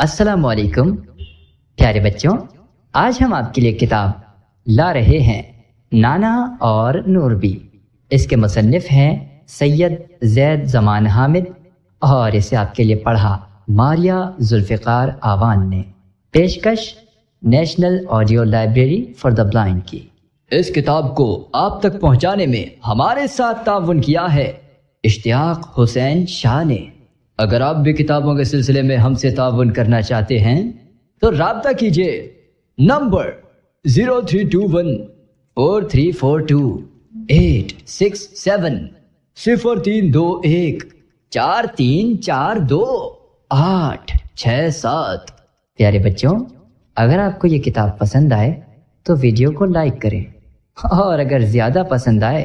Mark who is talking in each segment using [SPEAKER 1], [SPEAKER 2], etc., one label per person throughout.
[SPEAKER 1] अस्सलाम वालेकुम प्यारे बच्चों आज हम आपके लिए किताब ला रहे हैं नाना और नूरबी इसके मुसनफ़ हैं सैयद जैद जमान हामिद और इसे आपके लिए पढ़ा मारिया जुल्फ़ार आवान ने पेशकश National Audio Library for the Blind की इस किताब को आप तक पहुंचाने में हमारे साथ ताउन किया है इश्तियाक हुसैन शाह ने अगर आप भी किताबों के सिलसिले में हमसे ताउन करना चाहते हैं तो रबता कीजिए number zero three two one four three four two eight six seven सिफर तीन दो एक चार तीन चार दो आठ छ सात प्यारे बच्चों अगर आपको ये किताब पसंद आए तो वीडियो को लाइक करें और अगर ज़्यादा पसंद आए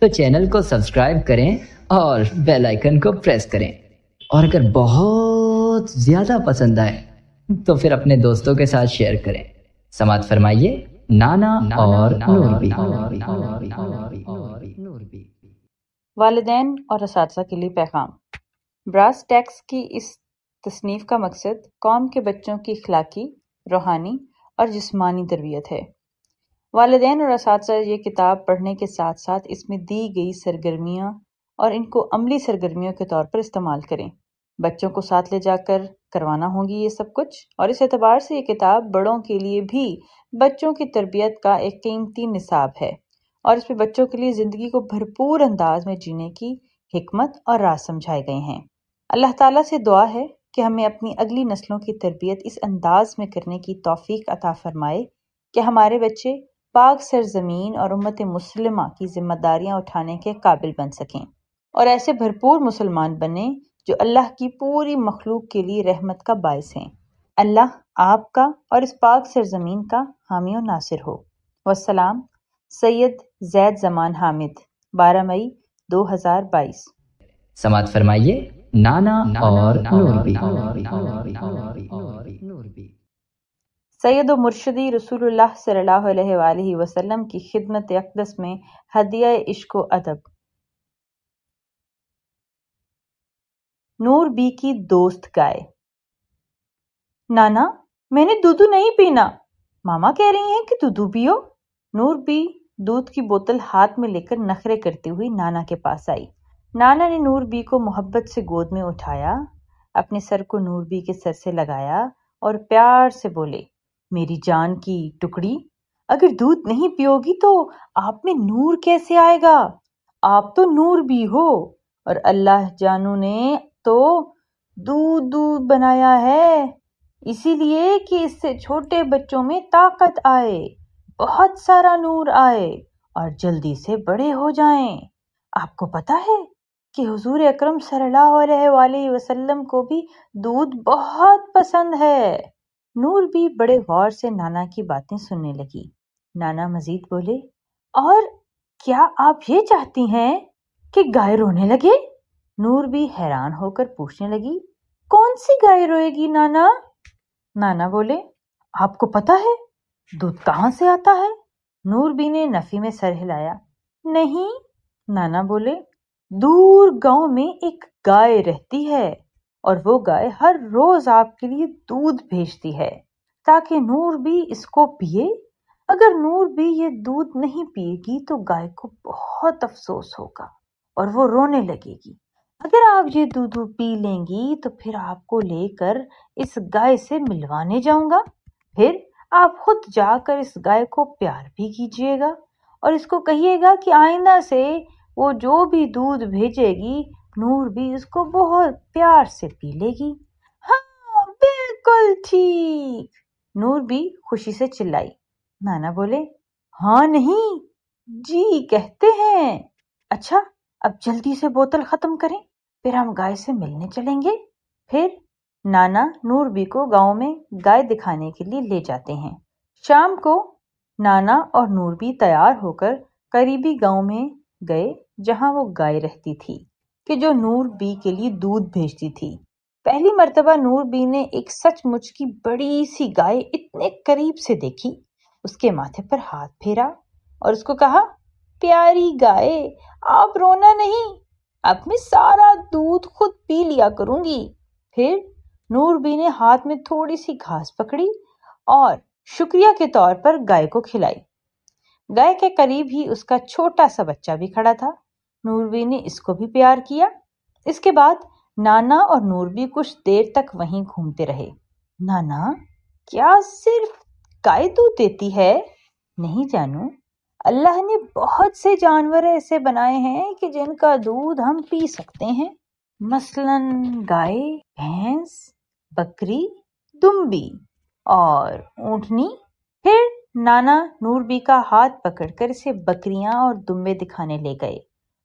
[SPEAKER 1] तो चैनल को सब्सक्राइब करें और बेल आइकन को प्रेस करें और अगर बहुत ज़्यादा पसंद आए तो फिर अपने दोस्तों के साथ शेयर करें समाज फरमाइए नाना, और
[SPEAKER 2] वाले और के लिए पैगाम ब्रास टैक्स की इस तसनीफ़ का मकसद कौम के बच्चों की इखलाकी रूहानी और जिसमानी तरबियत है वालदे और इस किताब पढ़ने के साथ साथ इसमें दी गई सरगर्मियाँ और इनको अमली सरगर्मियों के तौर पर इस्तेमाल करें बच्चों को साथ ले जाकर करवाना होगी ये सब कुछ और इस एतबार से ये किताब बड़ों के लिए भी बच्चों की तरबियत का एक कीमती निसाब है और इसमें बच्चों के लिए ज़िंदगी को भरपूर अंदाज में जीने की हमत और राज समझाए गए हैं अल्लाह ताला से दुआ है कि हमें अपनी अगली नस्लों की तरबियत इस अंदाज में करने की तोफ़ी अता फ़रमाए कि हमारे बच्चे पाक सरजमीन और उम्मत मुसलमा की जिम्मेदारियां उठाने के काबिल बन सकें और ऐसे भरपूर मुसलमान बने जो अल्लाह की पूरी मखलूक के लिए रहमत का बायस हैं अल्लाह आपका और इस पाक सरजमीन का हामी नासिर हो वसलाम सैयद जैद जमान हामिद 12 मई 2022
[SPEAKER 1] समाज फरमाइए नाना, और
[SPEAKER 2] सैयद व मुर्शदी रसूलुल्लाह सल्लल्लाहु अलैहि वसल्लम की खिदमत अकदस में हदिया इश्क अदब नूर बी की दोस्त गाय नाना मैंने दूध नहीं पीना मामा कह रही हैं कि दूध पियो नूर बी दूध की बोतल हाथ में लेकर नखरे करती हुई नाना के पास आई नाना ने नूर बी को मोहब्बत से गोद में उठाया अपने सर को नूर बी के सर से लगाया और प्यार से बोले मेरी जान की टुकड़ी अगर दूध नहीं पियोगी तो आप में नूर कैसे आएगा आप तो नूर भी हो और अल्लाह जानू ने तो दूध दूध बनाया है इसीलिए कि इससे छोटे बच्चों में ताकत आए बहुत सारा नूर आए और जल्दी से बड़े हो जाएं। आपको पता है कि हुजूर अकरम सल्लल्लाहु अलैहि वसल्लम को भी दूध बहुत पसंद है नूर भी बड़े गौर से नाना की बातें सुनने लगी नाना मजीद बोले और क्या आप ये चाहती हैं कि गाय रोने लगे नूर भी हैरान होकर पूछने लगी कौन सी गाय रोएगी नाना नाना बोले आपको पता है दूध कहाँ से आता है नूरबी ने नफी में सर हिलाया नहीं नाना बोले दूर गांव में एक गाय रहती है और वो गाय हर रोज आपके लिए दूध भेजती है ताकि नूर भी इसको पिए अगर नूर भी ये दूध नहीं पिएगी तो गाय को बहुत अफसोस होगा और वो रोने लगेगी अगर आप ये दूध पी लेंगी तो फिर आपको लेकर इस गाय से मिलवाने जाऊंगा फिर आप खुद जाकर इस गाय को प्यार भी कीजिएगा और इसको कहिएगा कि आइंदा से वो जो भी दूध भेजेगी नूर भी इसको बहुत प्यार से पी लेगी हाँ बिल्कुल ठीक नूर भी खुशी से चिल्लाई नाना बोले हाँ नहीं जी कहते हैं अच्छा अब जल्दी से बोतल खत्म करें फिर हम गाय से मिलने चलेंगे फिर नाना नूरबी को गांव में गाय दिखाने के लिए ले जाते हैं शाम को नाना और नूरबी तैयार होकर करीबी गांव में गए जहां वो गाय रहती थी कि जो नूरबी के लिए दूध भेजती थी पहली मर्तबा नूरबी ने एक सचमुच की बड़ी सी गाय इतने करीब से देखी उसके माथे पर हाथ फेरा और उसको कहा प्यारी गाय आप रोना नहीं अब मैं सारा दूध खुद पी लिया करूंगी फिर नूरबी ने हाथ में थोड़ी सी घास पकड़ी और शुक्रिया के तौर पर गाय को खिलाई गाय के करीब ही उसका छोटा सा बच्चा भी खड़ा था नूरबी ने इसको भी प्यार किया इसके बाद नाना और नूरबी कुछ देर तक वहीं घूमते रहे नाना क्या सिर्फ गाय दूध देती है नहीं जानू अल्लाह ने बहुत से जानवर ऐसे बनाए हैं कि जिनका दूध हम पी सकते हैं मसलन गाय भैंस बकरी दुम्बी और ऊटनी फिर नाना नूरबी का हाथ पकड़कर इसे बकरियां और दुम्बे दिखाने ले गए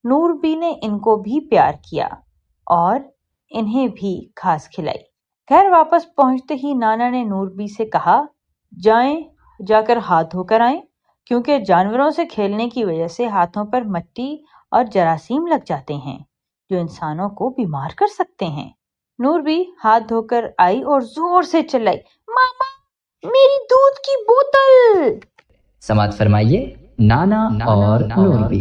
[SPEAKER 2] नूरबी ने इनको भी प्यार किया और इन्हें भी घास खिलाई घर वापस पहुंचते ही नाना ने नूरबी से कहा जाएं जाकर हाथ धोकर आएं क्योंकि जानवरों से खेलने की वजह से हाथों पर मट्टी और जरासीम लग जाते हैं जो इंसानों को बीमार कर सकते हैं नूर भी हाथ धोकर आई और जोर से चिल्लाई मामा मेरी दूध की बोतल
[SPEAKER 1] समाज फरमाइए नाना और नूरबी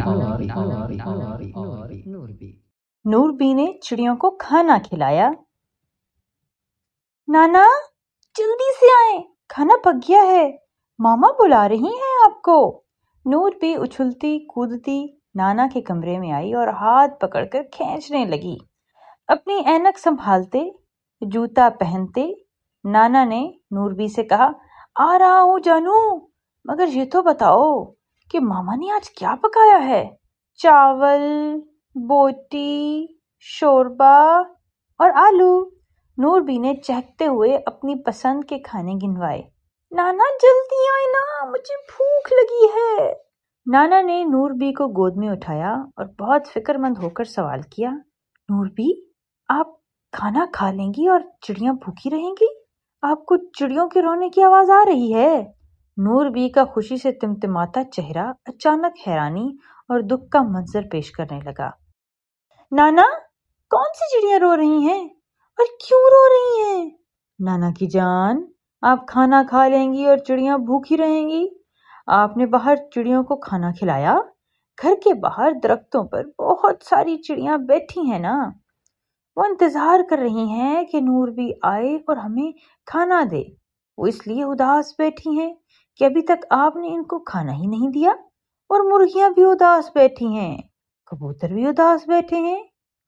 [SPEAKER 2] नूरबी ने चिड़ियों को खाना खिलाया नाना जल्दी से आए खाना पक गया है मामा बुला रही हैं आपको नूर भी उछलती कूदती नाना के कमरे में आई और हाथ पकड़कर खींचने लगी अपनी ऐनक संभालते जूता पहनते नाना ने नूरबी से कहा आ रहा हूँ जानू मगर ये तो बताओ कि मामा ने आज क्या पकाया है चावल बोटी शोरबा और आलू नूरबी ने चहकते हुए अपनी पसंद के खाने गिनवाए नाना जल्दी आए ना मुझे भूख लगी है नाना ने नूरबी को गोद में उठाया और बहुत फिक्रमंद होकर सवाल किया नूरबी आप खाना खा लेंगी और चिड़िया भूखी रहेंगी आपको चिड़ियों के रोने की आवाज आ रही है नूरबी का खुशी से तिमतिमाता चेहरा अचानक हैरानी और दुख का मंजर पेश करने लगा नाना कौन सी चिड़िया रो रही हैं और क्यों रो रही हैं नाना की जान आप खाना खा लेंगी और चिड़िया भूखी रहेंगी आपने बाहर चिड़ियों को खाना खिलाया घर के बाहर दरख्तों पर बहुत सारी चिड़िया बैठी हैं ना वो इंतज़ार कर रही हैं कि नूर भी आए और हमें खाना दे वो इसलिए उदास बैठी हैं कि अभी तक आपने इनको खाना ही नहीं दिया और मुर्गियाँ भी उदास बैठी हैं कबूतर भी उदास बैठे हैं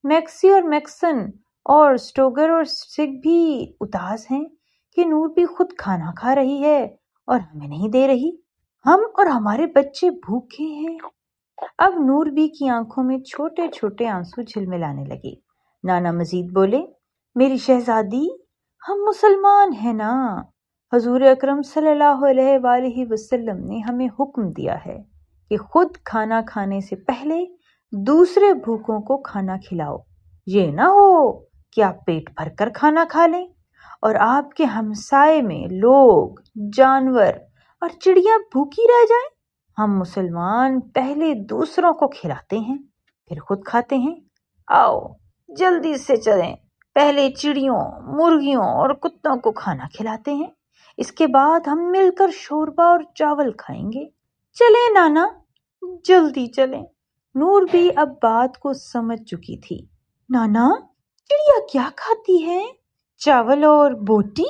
[SPEAKER 2] मैक्सी और मैक्सन और स्टोगर और सिग भी उदास हैं कि नूर भी खुद खाना खा रही है और हमें नहीं दे रही हम और हमारे बच्चे भूखे हैं अब नूर भी की आंखों में छोटे छोटे आंसू झिलमिलाने लगे नाना मजीद बोले मेरी शहजादी हम मुसलमान हैं ना हजूर अक्रम सल्लल्लाहु वसल्लम ने हमें हुक्म दिया है कि खुद खाना खाने से पहले दूसरे भूखों को खाना खिलाओ ये ना हो कि आप पेट भर कर खाना खा लें और आपके हमसाय में लोग जानवर और चिड़िया भूखी रह जाए हम मुसलमान पहले दूसरों को खिलाते हैं फिर खुद खाते हैं आओ जल्दी से चलें पहले चिड़ियों मुर्गियों और कुत्तों को खाना खिलाते हैं इसके बाद हम मिलकर शोरबा और चावल खाएंगे चले नाना जल्दी चलें नूर भी अब बात को समझ चुकी थी नाना चिड़िया क्या खाती है चावल और बोटी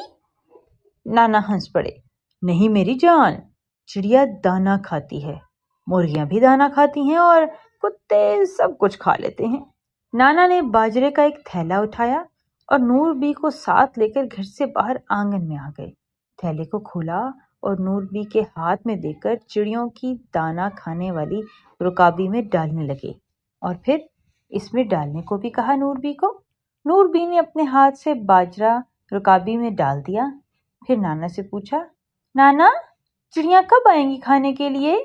[SPEAKER 2] नाना हंस पड़े नहीं मेरी जान चिड़िया दाना खाती है मुर्गियाँ भी दाना खाती हैं और कुत्ते सब कुछ खा लेते हैं नाना ने बाजरे का एक थैला उठाया और नूर बी को साथ लेकर घर से बाहर आंगन में आ गए थैले को खोला और नूर बी के हाथ में देकर चिड़ियों की दाना खाने वाली रुकाबी में डालने लगे और फिर इसमें डालने को भी कहा नूर बी को नूरबी ने अपने हाथ से बाजरा रुकाबी में डाल दिया फिर नाना से पूछा नाना चिड़िया कब आएंगी खाने के लिए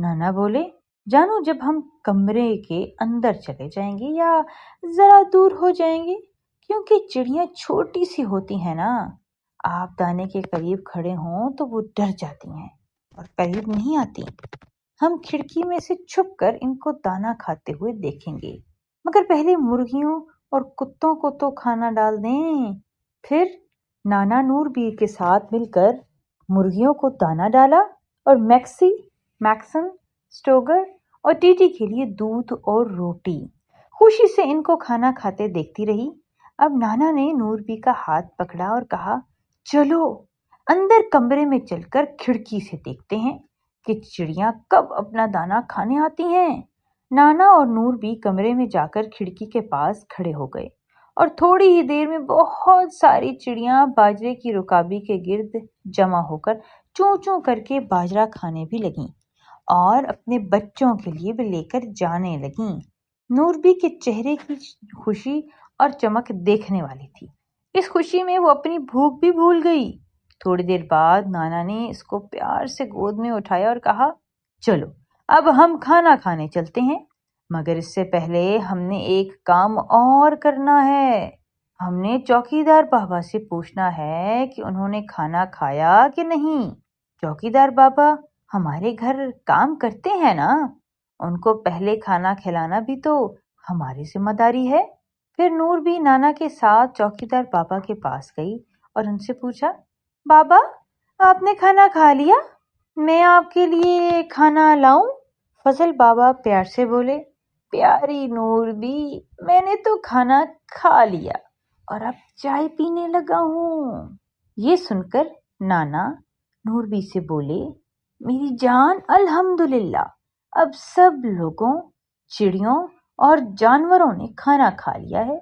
[SPEAKER 2] नाना बोले जानू जब हम कमरे के अंदर चले जाएंगे या ज़रा दूर हो जाएंगे क्योंकि चिड़िया छोटी सी होती है ना आप दाने के करीब खड़े हों तो वो डर जाती हैं और करीब नहीं आती हम खिड़की में से छुप कर इनको दाना खाते हुए देखेंगे मगर पहले मुर्गियों और कुत्तों को तो खाना डाल दें फिर नाना नूरबीर के साथ मिलकर मुर्गियों को दाना डाला और मैक्सी मैक्सन स्टोगर और टीटी के लिए दूध और रोटी खुशी से इनको खाना खाते देखती रही अब नाना ने नूरबी का हाथ पकड़ा और कहा चलो अंदर कमरे में चलकर खिड़की से देखते हैं कि चिड़िया कब अपना दाना खाने आती हैं नाना और नूर भी कमरे में जाकर खिड़की के पास खड़े हो गए और थोड़ी ही देर में बहुत सारी चिड़िया बाजरे की रुकाबी के गिर्द जमा होकर चूं चूं करके बाजरा खाने भी लगीं और अपने बच्चों के लिए भी लेकर जाने लगीं नूरबी के चेहरे की खुशी और चमक देखने वाली थी इस खुशी में वो अपनी भूख भी भूल गई थोड़ी देर बाद नाना ने इसको प्यार से गोद में उठाया और कहा चलो अब हम खाना खाने चलते हैं मगर इससे पहले हमने एक काम और करना है हमने चौकीदार बाबा से पूछना है कि उन्होंने खाना खाया कि नहीं चौकीदार बाबा हमारे घर काम करते हैं ना उनको पहले खाना खिलाना भी तो हमारी जिम्मेदारी है फिर नूर भी नाना के साथ चौकीदार बाबा के पास गई और उनसे पूछा बाबा आपने खाना खा लिया मैं आपके लिए खाना लाऊं फजल बाबा प्यार से बोले प्यारी नूर भी मैंने तो खाना खा लिया और अब चाय पीने लगा हूँ ये सुनकर नाना नूरबी से बोले मेरी जान अल्हम्दुलिल्लाह अब सब लोगों चिड़ियों और जानवरों ने खाना खा लिया है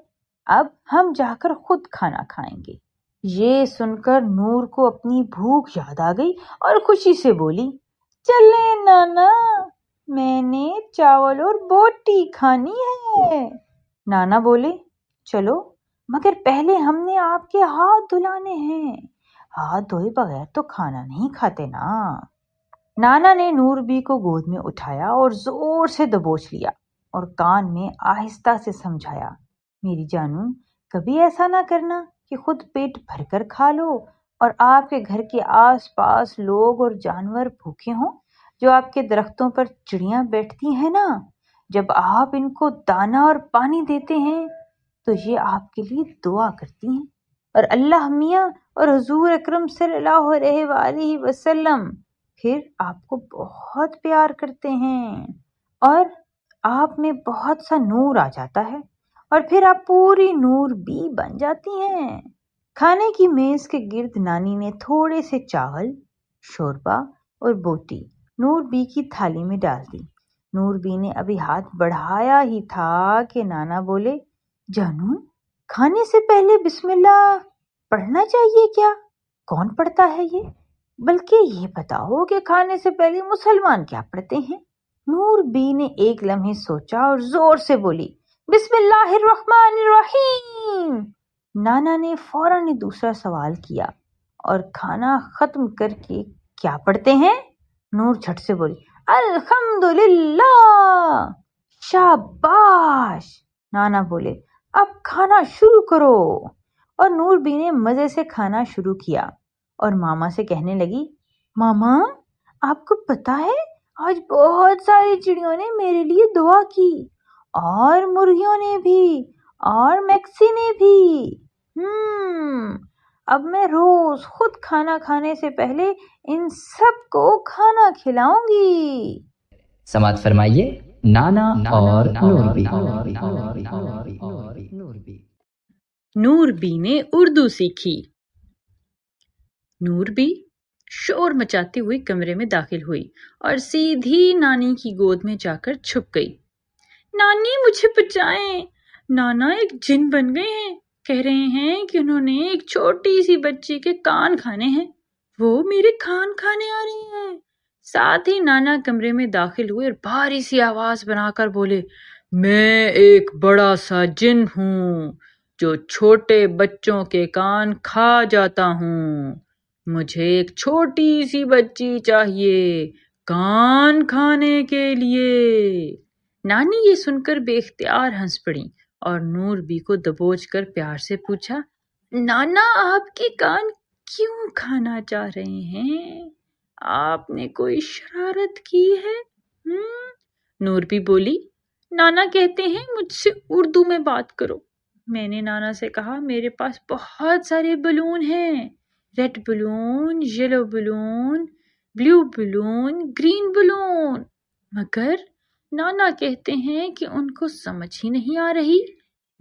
[SPEAKER 2] अब हम जाकर खुद खाना खाएंगे ये सुनकर नूर को अपनी भूख याद आ गई और खुशी से बोली चले नाना मैंने चावल और बोटी खानी है नाना बोले चलो मगर पहले हमने आपके हाथ धुलाने हैं हाथ धोए बगैर तो खाना नहीं खाते ना नाना ने नूर बी को गोद में उठाया और जोर से दबोच लिया और कान में आहिस्ता से समझाया मेरी जानू कभी ऐसा ना करना कि खुद पेट भरकर खा लो और आपके घर के आसपास लोग और जानवर भूखे हों जो आपके दरख्तों पर चिड़िया बैठती हैं ना जब आप इनको दाना और पानी देते हैं तो ये आपके लिए दुआ करती हैं और अल्लाह मियाँ और हजूर अक्रम सल्लल्लाहु वसल्लम फिर आपको बहुत प्यार करते हैं और आप में बहुत सा नूर आ जाता है और फिर आप पूरी नूर बी बन जाती हैं खाने की मेज़ के गिर्द नानी ने थोड़े से चावल शोरबा और बोटी नूर बी की थाली में डाल दी नूर बी ने अभी हाथ बढ़ाया ही था कि नाना बोले जानू खाने से पहले बिस्मिल्लाह पढ़ना चाहिए क्या कौन पढ़ता है ये बल्कि ये बताओ कि खाने से पहले मुसलमान क्या पढ़ते हैं नूर बी ने एक लम्हे सोचा और जोर से बोली बिस्मिल्लाहिर्रहमानिर्रहीम नाना ने फौरन दूसरा सवाल किया और खाना खत्म करके क्या पढ़ते हैं नूर झट से बोली अल्हम्दुलिल्लाह शाबाश नाना बोले अब खाना शुरू करो और नूर बी ने मज़े से खाना शुरू किया और मामा से कहने लगी मामा आपको पता है आज बहुत सारी चिड़ियों ने मेरे लिए दुआ की और मुर्गियों ने भी और मैक्सी ने भी हम्म अब मैं रोज खुद खाना खाने से पहले इन सब को खाना खिलाऊंगी
[SPEAKER 1] समाज फरमाइए नाना और नूरबी
[SPEAKER 2] नूरबी ने उर्दू सीखी नूरबी शोर मचाते हुए कमरे में दाखिल हुई और सीधी नानी की गोद में जाकर छुप गई नानी मुझे बचाएं नाना एक जिन बन गए हैं कह रहे हैं कि उन्होंने एक छोटी सी बच्ची के कान खाने हैं वो मेरे कान खाने आ रही हैं साथ ही नाना कमरे में दाखिल हुए और भारी सी आवाज बनाकर बोले मैं एक बड़ा सा जिन हूँ जो छोटे बच्चों के कान खा जाता हूँ मुझे एक छोटी सी बच्ची चाहिए कान खाने के लिए नानी ये सुनकर बेख्तियार हंस पड़ी और नूर बी को दबोच कर प्यार से पूछा नाना आपके कान क्यों खाना चाह रहे हैं आपने कोई शरारत की है हम्म, नूर भी बोली नाना कहते हैं मुझसे उर्दू में बात करो मैंने नाना से कहा मेरे पास बहुत सारे बलून हैं red balloon yellow balloon blue balloon green balloon मगर नाना कहते हैं कि उनको समझ ही नहीं आ रही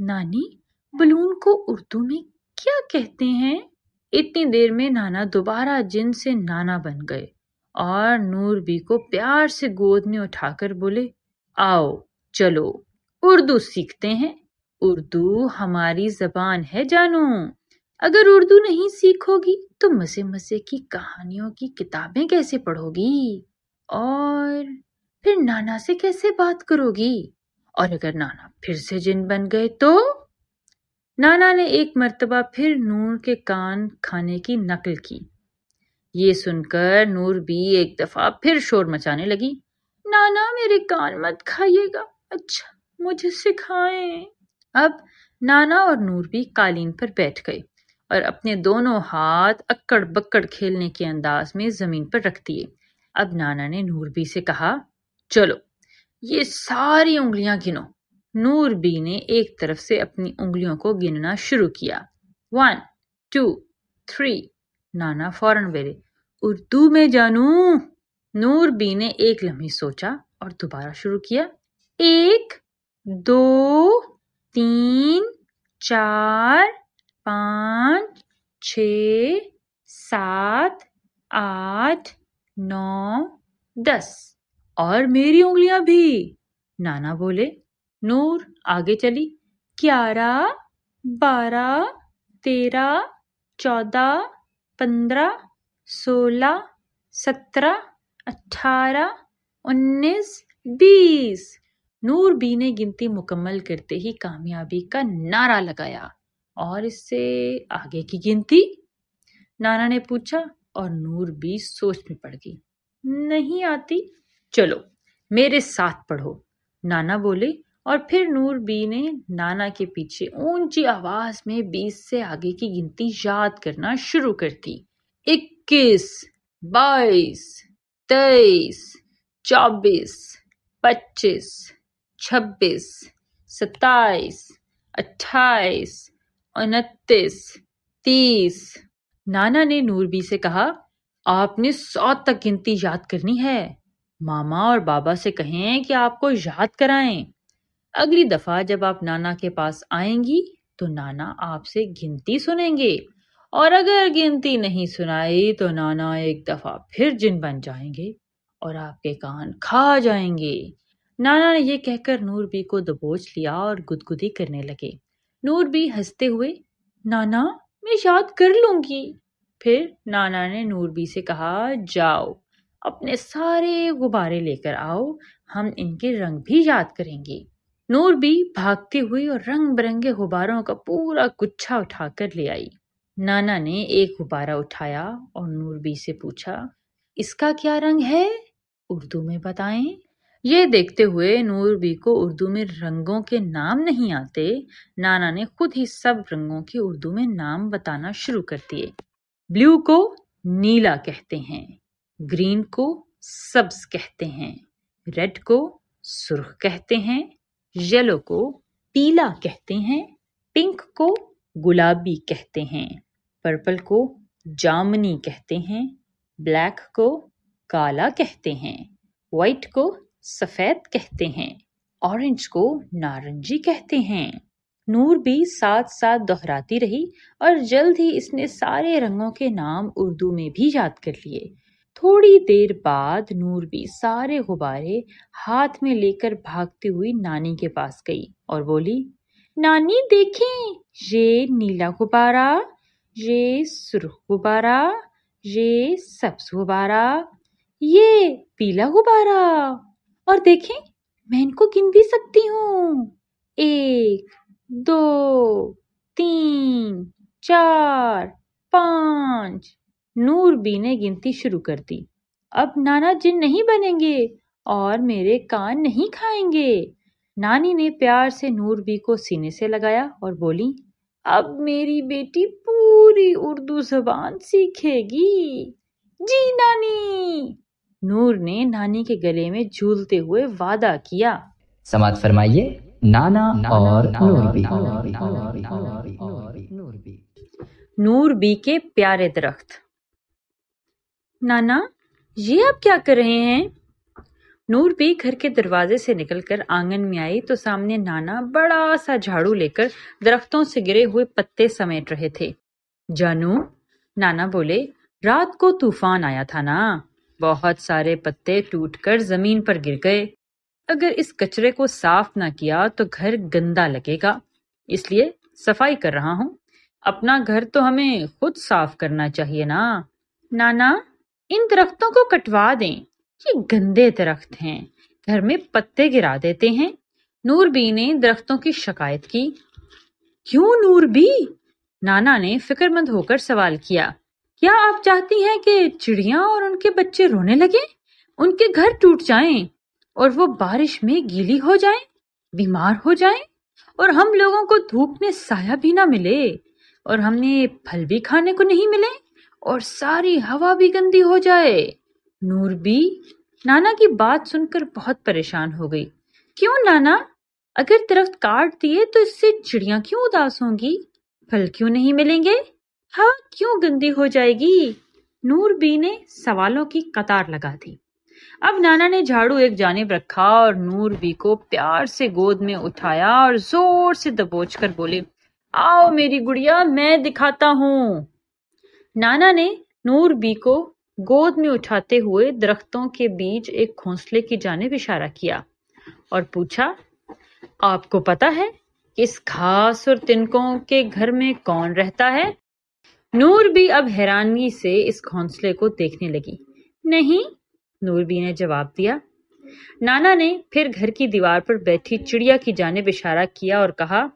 [SPEAKER 2] नानी बलून को उर्दू में क्या कहते हैं इतनी देर में नाना दोबारा जिन से नाना बन गए और नूरबी को प्यार से गोद में उठाकर बोले आओ चलो उर्दू सीखते हैं उर्दू हमारी जबान है जानू अगर उर्दू नहीं सीखोगी तो मज़े मज़े की कहानियों की किताबें कैसे पढ़ोगी और फिर नाना से कैसे बात करोगी और अगर नाना फिर से जिन बन गए तो नाना ने एक मर्तबा फिर नूर के कान खाने की नकल की ये सुनकर नूर भी एक दफा फिर शोर मचाने लगी नाना मेरे कान मत खाइएगा अच्छा मुझे सिखाए अब नाना और नूर भी कालीन पर बैठ गए और अपने दोनों हाथ अक्कड़ बक्कड़ खेलने के अंदाज में जमीन पर रख दिए अब नाना ने नूरबी से कहा चलो ये सारी उंगलियां गिनो नूर बी ने एक तरफ से अपनी उंगलियों को गिनना शुरू किया वन टू थ्री नाना फौरन बेरे उर्दू में जानू नूरबी ने एक लम्हे सोचा और दोबारा शुरू किया एक दो तीन चार पाँच छ सात आठ नौ दस और मेरी उंगलियां भी नाना बोले नूर आगे चली ग्यारह बारह तेरह चौदह पंद्रह सोलह सत्रह अठारह उन्नीस बीस नूर बी ने गिनती मुकम्मल करते ही कामयाबी का नारा लगाया और इससे आगे की गिनती नाना ने पूछा और नूर बी सोच में पड़ गई नहीं आती चलो मेरे साथ पढ़ो नाना बोले और फिर नूर बी ने नाना के पीछे ऊंची आवाज में बीस से आगे की गिनती याद करना शुरू कर दी इक्कीस बाईस तेईस चौबीस पच्चीस छब्बीस सत्ताईस अट्ठाईस उनतीस तीस नाना ने नूरबी से कहा आपने सौ तक गिनती याद करनी है मामा और बाबा से कहें कि आपको याद कराएं अगली दफा जब आप नाना के पास आएंगी तो नाना आपसे गिनती सुनेंगे और अगर गिनती नहीं सुनाई तो नाना एक दफा फिर जिन बन जाएंगे और आपके कान खा जाएंगे नाना ने यह कहकर नूरबी को दबोच लिया और गुदगुदी करने लगे नूरबी हंसते हुए नाना मैं याद कर लूंगी फिर नाना ने नूरबी से कहा जाओ अपने सारे गुब्बारे लेकर आओ हम इनके रंग भी याद करेंगे नूर भी भागती हुई और रंग बिरंगे गुब्बारों का पूरा गुच्छा उठाकर ले आई नाना ने एक गुब्बारा उठाया और नूरबी से पूछा इसका क्या रंग है उर्दू में बताएं ये देखते हुए नूरबी को उर्दू में रंगों के नाम नहीं आते नाना ने खुद ही सब रंगों के उर्दू में नाम बताना शुरू कर दिए ब्लू को नीला कहते हैं ग्रीन को सब्ज कहते हैं रेड को सुर्ख कहते हैं येलो को पीला कहते हैं पिंक को गुलाबी कहते हैं पर्पल को जामनी कहते हैं ब्लैक को काला कहते हैं वाइट को सफ़ेद कहते हैं ऑरेंज को नारंगी कहते हैं नूर भी साथ साथ दोहराती रही और जल्द ही इसने सारे रंगों के नाम उर्दू में भी याद कर लिए थोड़ी देर बाद नूरबी सारे गुब्बारे हाथ में लेकर भागती हुई नानी के पास गई और बोली नानी देखें ये नीला गुब्बारा ये सुर्ख गुब्बारा ये सब्ज गुब्बारा ये पीला गुब्बारा और देखें मैं इनको गिन भी सकती हूँ एक दो तीन चार पांच नूरबी ने गिनती शुरू कर दी अब नाना जिन नहीं बनेंगे और मेरे कान नहीं खाएंगे नानी ने प्यार से नूरबी को सीने से लगाया और बोली अब मेरी बेटी पूरी उर्दू जबान सीखेगी जी नानी नूर ने नानी के गले में झूलते हुए वादा किया
[SPEAKER 1] समाज फरमाइए नाना और
[SPEAKER 2] नूरबी बी के प्यारे दरख्त नाना ये आप क्या कर रहे हैं नूर भी घर के दरवाजे से निकलकर आंगन में आई तो सामने नाना बड़ा सा झाड़ू लेकर दरख्तों से गिरे हुए पत्ते समेट रहे थे जानू नाना बोले रात को तूफान आया था ना बहुत सारे पत्ते टूटकर जमीन पर गिर गए अगर इस कचरे को साफ ना किया तो घर गंदा लगेगा इसलिए सफाई कर रहा हूँ अपना घर तो हमें खुद साफ करना चाहिए ना नाना इन दरख्तों को कटवा दें ये गंदे दरख्त हैं घर में पत्ते गिरा देते हैं नूरबी ने दरख्तों की शिकायत की क्यों नूरबी नाना ने फिक्रमंद होकर सवाल किया क्या आप चाहती हैं कि चिड़िया और उनके बच्चे रोने लगे उनके घर टूट जाएं और वो बारिश में गीली हो जाएं, बीमार हो जाएं और हम लोगों को धूप में साया भी ना मिले और हमने फल भी खाने को नहीं मिले और सारी हवा भी गंदी हो जाए नूर भी नाना की बात सुनकर बहुत परेशान हो गई क्यों नाना अगर दरख्त काट दिए तो इससे चिड़िया क्यों उदास होंगी फल क्यों नहीं मिलेंगे हवा क्यों गंदी हो जाएगी नूर बी ने सवालों की कतार लगा दी अब नाना ने झाड़ू एक जानेब रखा और नूर बी को प्यार से गोद में उठाया और जोर से दबोच कर बोले आओ मेरी गुड़िया मैं दिखाता हूँ नाना ने नूरबी को गोद में उठाते हुए दरख्तों के बीच एक घोंसले की जानब इशारा किया और पूछा आपको पता है इस घास और तिनकों के घर में कौन रहता है नूर भी अब हैरानगी से इस घोंसले को देखने लगी नहीं नूरबी ने जवाब दिया नाना ने फिर घर की दीवार पर बैठी चिड़िया की जानब इशारा किया और कहा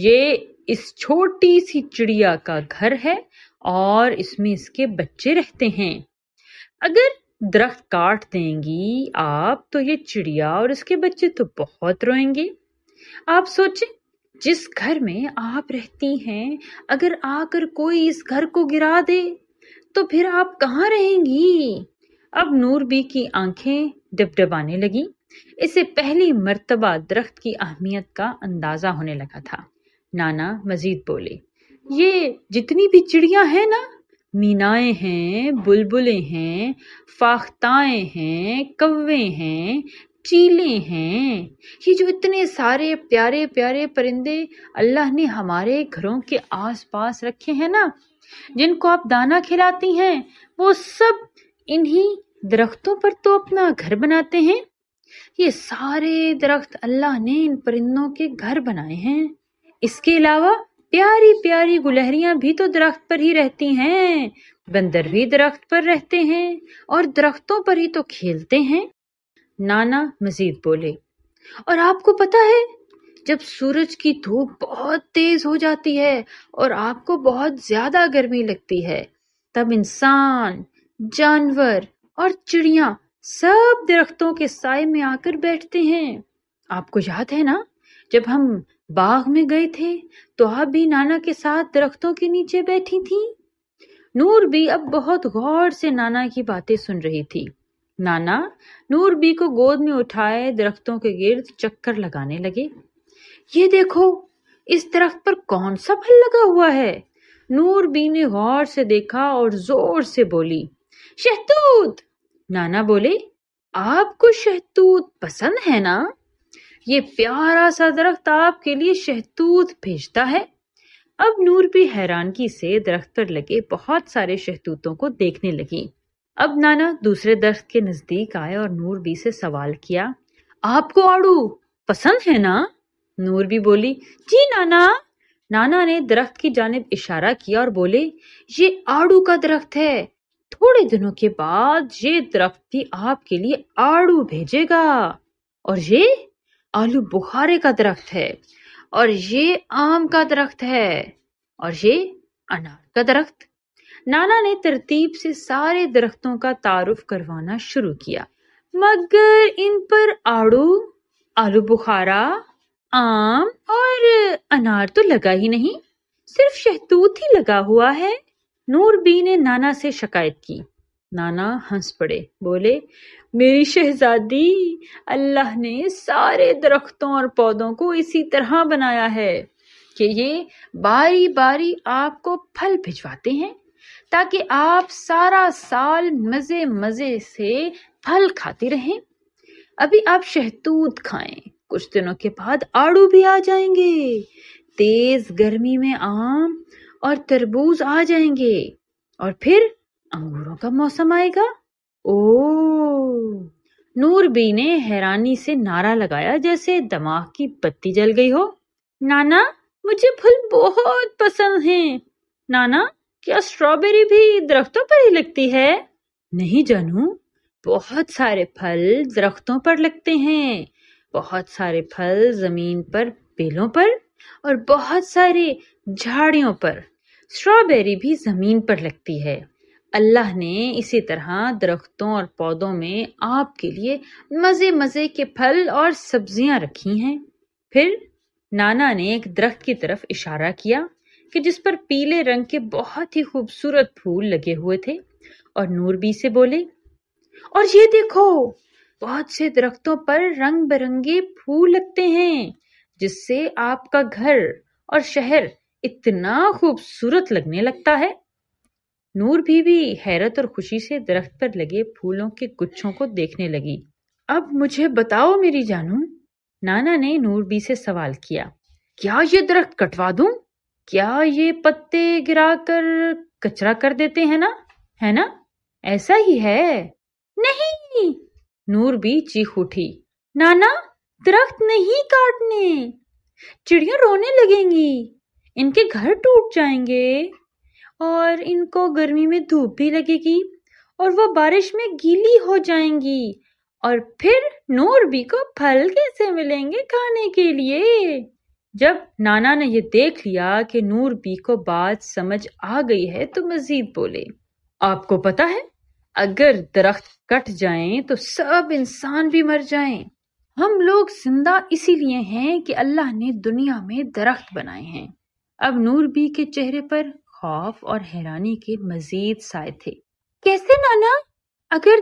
[SPEAKER 2] यह इस छोटी सी चिड़िया का घर है और इसमें इसके बच्चे रहते हैं अगर दरख्त काट देंगी आप तो ये चिड़िया और इसके बच्चे तो बहुत रोएंगे आप सोचें जिस घर में आप रहती हैं अगर आकर कोई इस घर को गिरा दे तो फिर आप कहाँ रहेंगी अब नूरबी की आंखें डबडबाने लगी इसे पहली मर्तबा दरख्त की अहमियत का अंदाजा होने लगा था नाना मजीद बोले ये जितनी भी चिड़िया है ना मीनाएं हैं बुलबुलें हैं फाख्ताएं हैं कौवे हैं चीले हैं ये जो इतने सारे प्यारे प्यारे परिंदे अल्लाह ने हमारे घरों के आसपास रखे हैं ना जिनको आप दाना खिलाती हैं वो सब इन्हीं दरख्तों पर तो अपना घर बनाते हैं ये सारे दरख्त अल्लाह ने इन परिंदों के घर बनाए हैं इसके अलावा प्यारी प्यारी गुलहरियां भी तो दरख्त पर ही रहती हैं बंदर भी दरख्त पर रहते हैं और दरख्तों पर ही तो खेलते हैं नाना मजीद बोले और आपको पता है जब सूरज की धूप बहुत तेज हो जाती है और आपको बहुत ज्यादा गर्मी लगती है तब इंसान जानवर और चिड़िया सब दरख्तों के साय में आकर बैठते हैं आपको याद है ना जब हम बाग में गए थे तो आप भी नाना के साथ दरख्तों के नीचे बैठी थी नूर भी अब बहुत गौर से नाना की बातें सुन रही थी नाना नूर भी को गोद में उठाए दरख्तों के गिर्द चक्कर लगाने लगे ये देखो इस दरख्त पर कौन सा फल लगा हुआ है नूर बी ने गौर से देखा और जोर से बोली शहतूत नाना बोले आपको शहतूत पसंद है ना ये प्यारा सा दरख्त आपके लिए शहतूत भेजता है अब नूर भी हैरानगी से दरख्त पर लगे बहुत सारे शहतूतों को देखने लगी अब नाना दूसरे दरख्त के नजदीक आए और नूर भी से सवाल किया आपको आड़ू पसंद है ना नूर भी बोली जी नाना नाना ने दरख्त की जानब इशारा किया और बोले ये आड़ू का दरख्त है थोड़े दिनों के बाद ये दरख्त भी आपके लिए आड़ू भेजेगा और ये आलू बुखारे का दरख्त है और ये आम का दरख्त है और ये अनार का दरख्त नाना ने तरतीब से सारे दरख्तों का तारुफ करवाना शुरू किया मगर इन पर आड़ू आलू बुखारा आम और अनार तो लगा ही नहीं सिर्फ शहतूत ही लगा हुआ है नूर बी ने नाना से शिकायत की नाना हंस पड़े बोले मेरी शहजादी अल्लाह ने सारे दरख्तों और पौधों को इसी तरह बनाया है कि ये बारी बारी आपको फल भिजवाते हैं ताकि आप सारा साल मज़े मज़े से फल खाती रहें अभी आप शहतूत खाएं कुछ दिनों के बाद आड़ू भी आ जाएंगे तेज़ गर्मी में आम और तरबूज आ जाएंगे और फिर अंगूरों का मौसम आएगा ओ नूरबी ने हैरानी से नारा लगाया जैसे दिमाग की बत्ती जल गई हो नाना मुझे फूल बहुत पसंद हैं। नाना क्या स्ट्रॉबेरी भी दरख्तों पर ही लगती है नहीं जानू बहुत सारे फल दरख्तों पर लगते हैं बहुत सारे फल जमीन पर बेलों पर और बहुत सारे झाड़ियों पर स्ट्रॉबेरी भी जमीन पर लगती है अल्लाह ने इसी तरह दरख्तों और पौधों में आपके लिए मज़े मज़े के फल और सब्जियां रखी हैं फिर नाना ने एक दरख्त की तरफ इशारा किया कि जिस पर पीले रंग के बहुत ही खूबसूरत फूल लगे हुए थे और नूरबी से बोले और ये देखो बहुत से दरख्तों पर रंग बिरंगे फूल लगते हैं जिससे आपका घर और शहर इतना खूबसूरत लगने लगता है नूर भी हैरत और खुशी से दरख्त पर लगे फूलों के गुच्छों को देखने लगी अब मुझे बताओ मेरी जानू नाना ने नूर बी से सवाल किया क्या ये दरख्त कटवा दू क्या ये पत्ते गिराकर कचरा कर देते हैं ना है ना ऐसा ही है नहीं नूर भी चीख उठी नाना दरख्त नहीं काटने चिड़िया रोने लगेंगी इनके घर टूट जाएंगे और इनको गर्मी में धूप भी लगेगी और वो बारिश में गीली हो जाएंगी और फिर नूरबी को फल कैसे मिलेंगे खाने के लिए जब नाना ने यह देख लिया कि नूरबी को बात समझ आ गई है तो मजीद बोले आपको पता है अगर दरख्त कट जाएं तो सब इंसान भी मर जाएं। हम लोग जिंदा इसीलिए हैं कि अल्लाह ने दुनिया में दरख्त बनाए हैं अब नूरबी के चेहरे पर खौफ और हैरानी के मजीद साए थे कैसे नाना अगर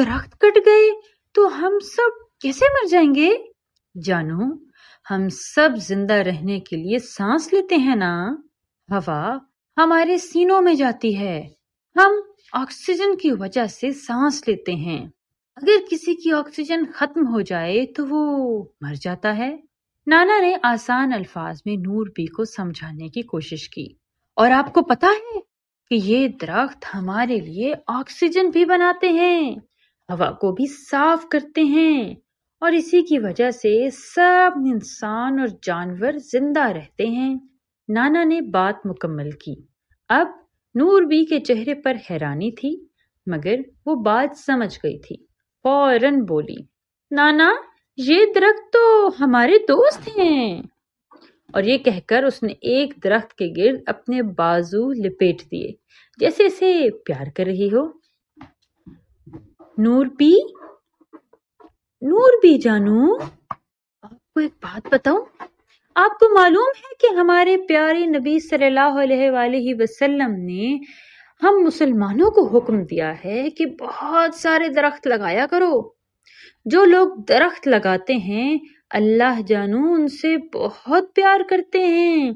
[SPEAKER 2] दरख्त कट गए तो हम सब कैसे मर जाएंगे जानू हम सब जिंदा रहने के लिए सांस लेते हैं ना हवा हमारे सीनों में जाती है हम ऑक्सीजन की वजह से सांस लेते हैं अगर किसी की ऑक्सीजन खत्म हो जाए तो वो मर जाता है नाना ने आसान अल्फाज में नूर बी को समझाने की कोशिश की और आपको पता है कि ये दरख्त हमारे लिए ऑक्सीजन भी बनाते हैं हवा को भी साफ करते हैं और इसी की वजह से सब इंसान और जानवर जिंदा रहते हैं नाना ने बात मुकम्मल की अब नूर बी के चेहरे पर हैरानी थी मगर वो बात समझ गई थी फौरन बोली नाना ये दरख्त तो हमारे दोस्त हैं और ये कहकर उसने एक दरख्त के गिर्द अपने बाजू लपेट दिए जैसे इसे प्यार कर रही हो नूर पी नूर पी जानू आपको एक बात बताऊं आपको मालूम है कि हमारे प्यारे नबी सल्लल्लाहु अलैहि वसल्लम ने हम मुसलमानों को हुक्म दिया है कि बहुत सारे दरख्त लगाया करो जो लोग दरख्त लगाते हैं अल्लाह जानू उनसे बहुत प्यार करते हैं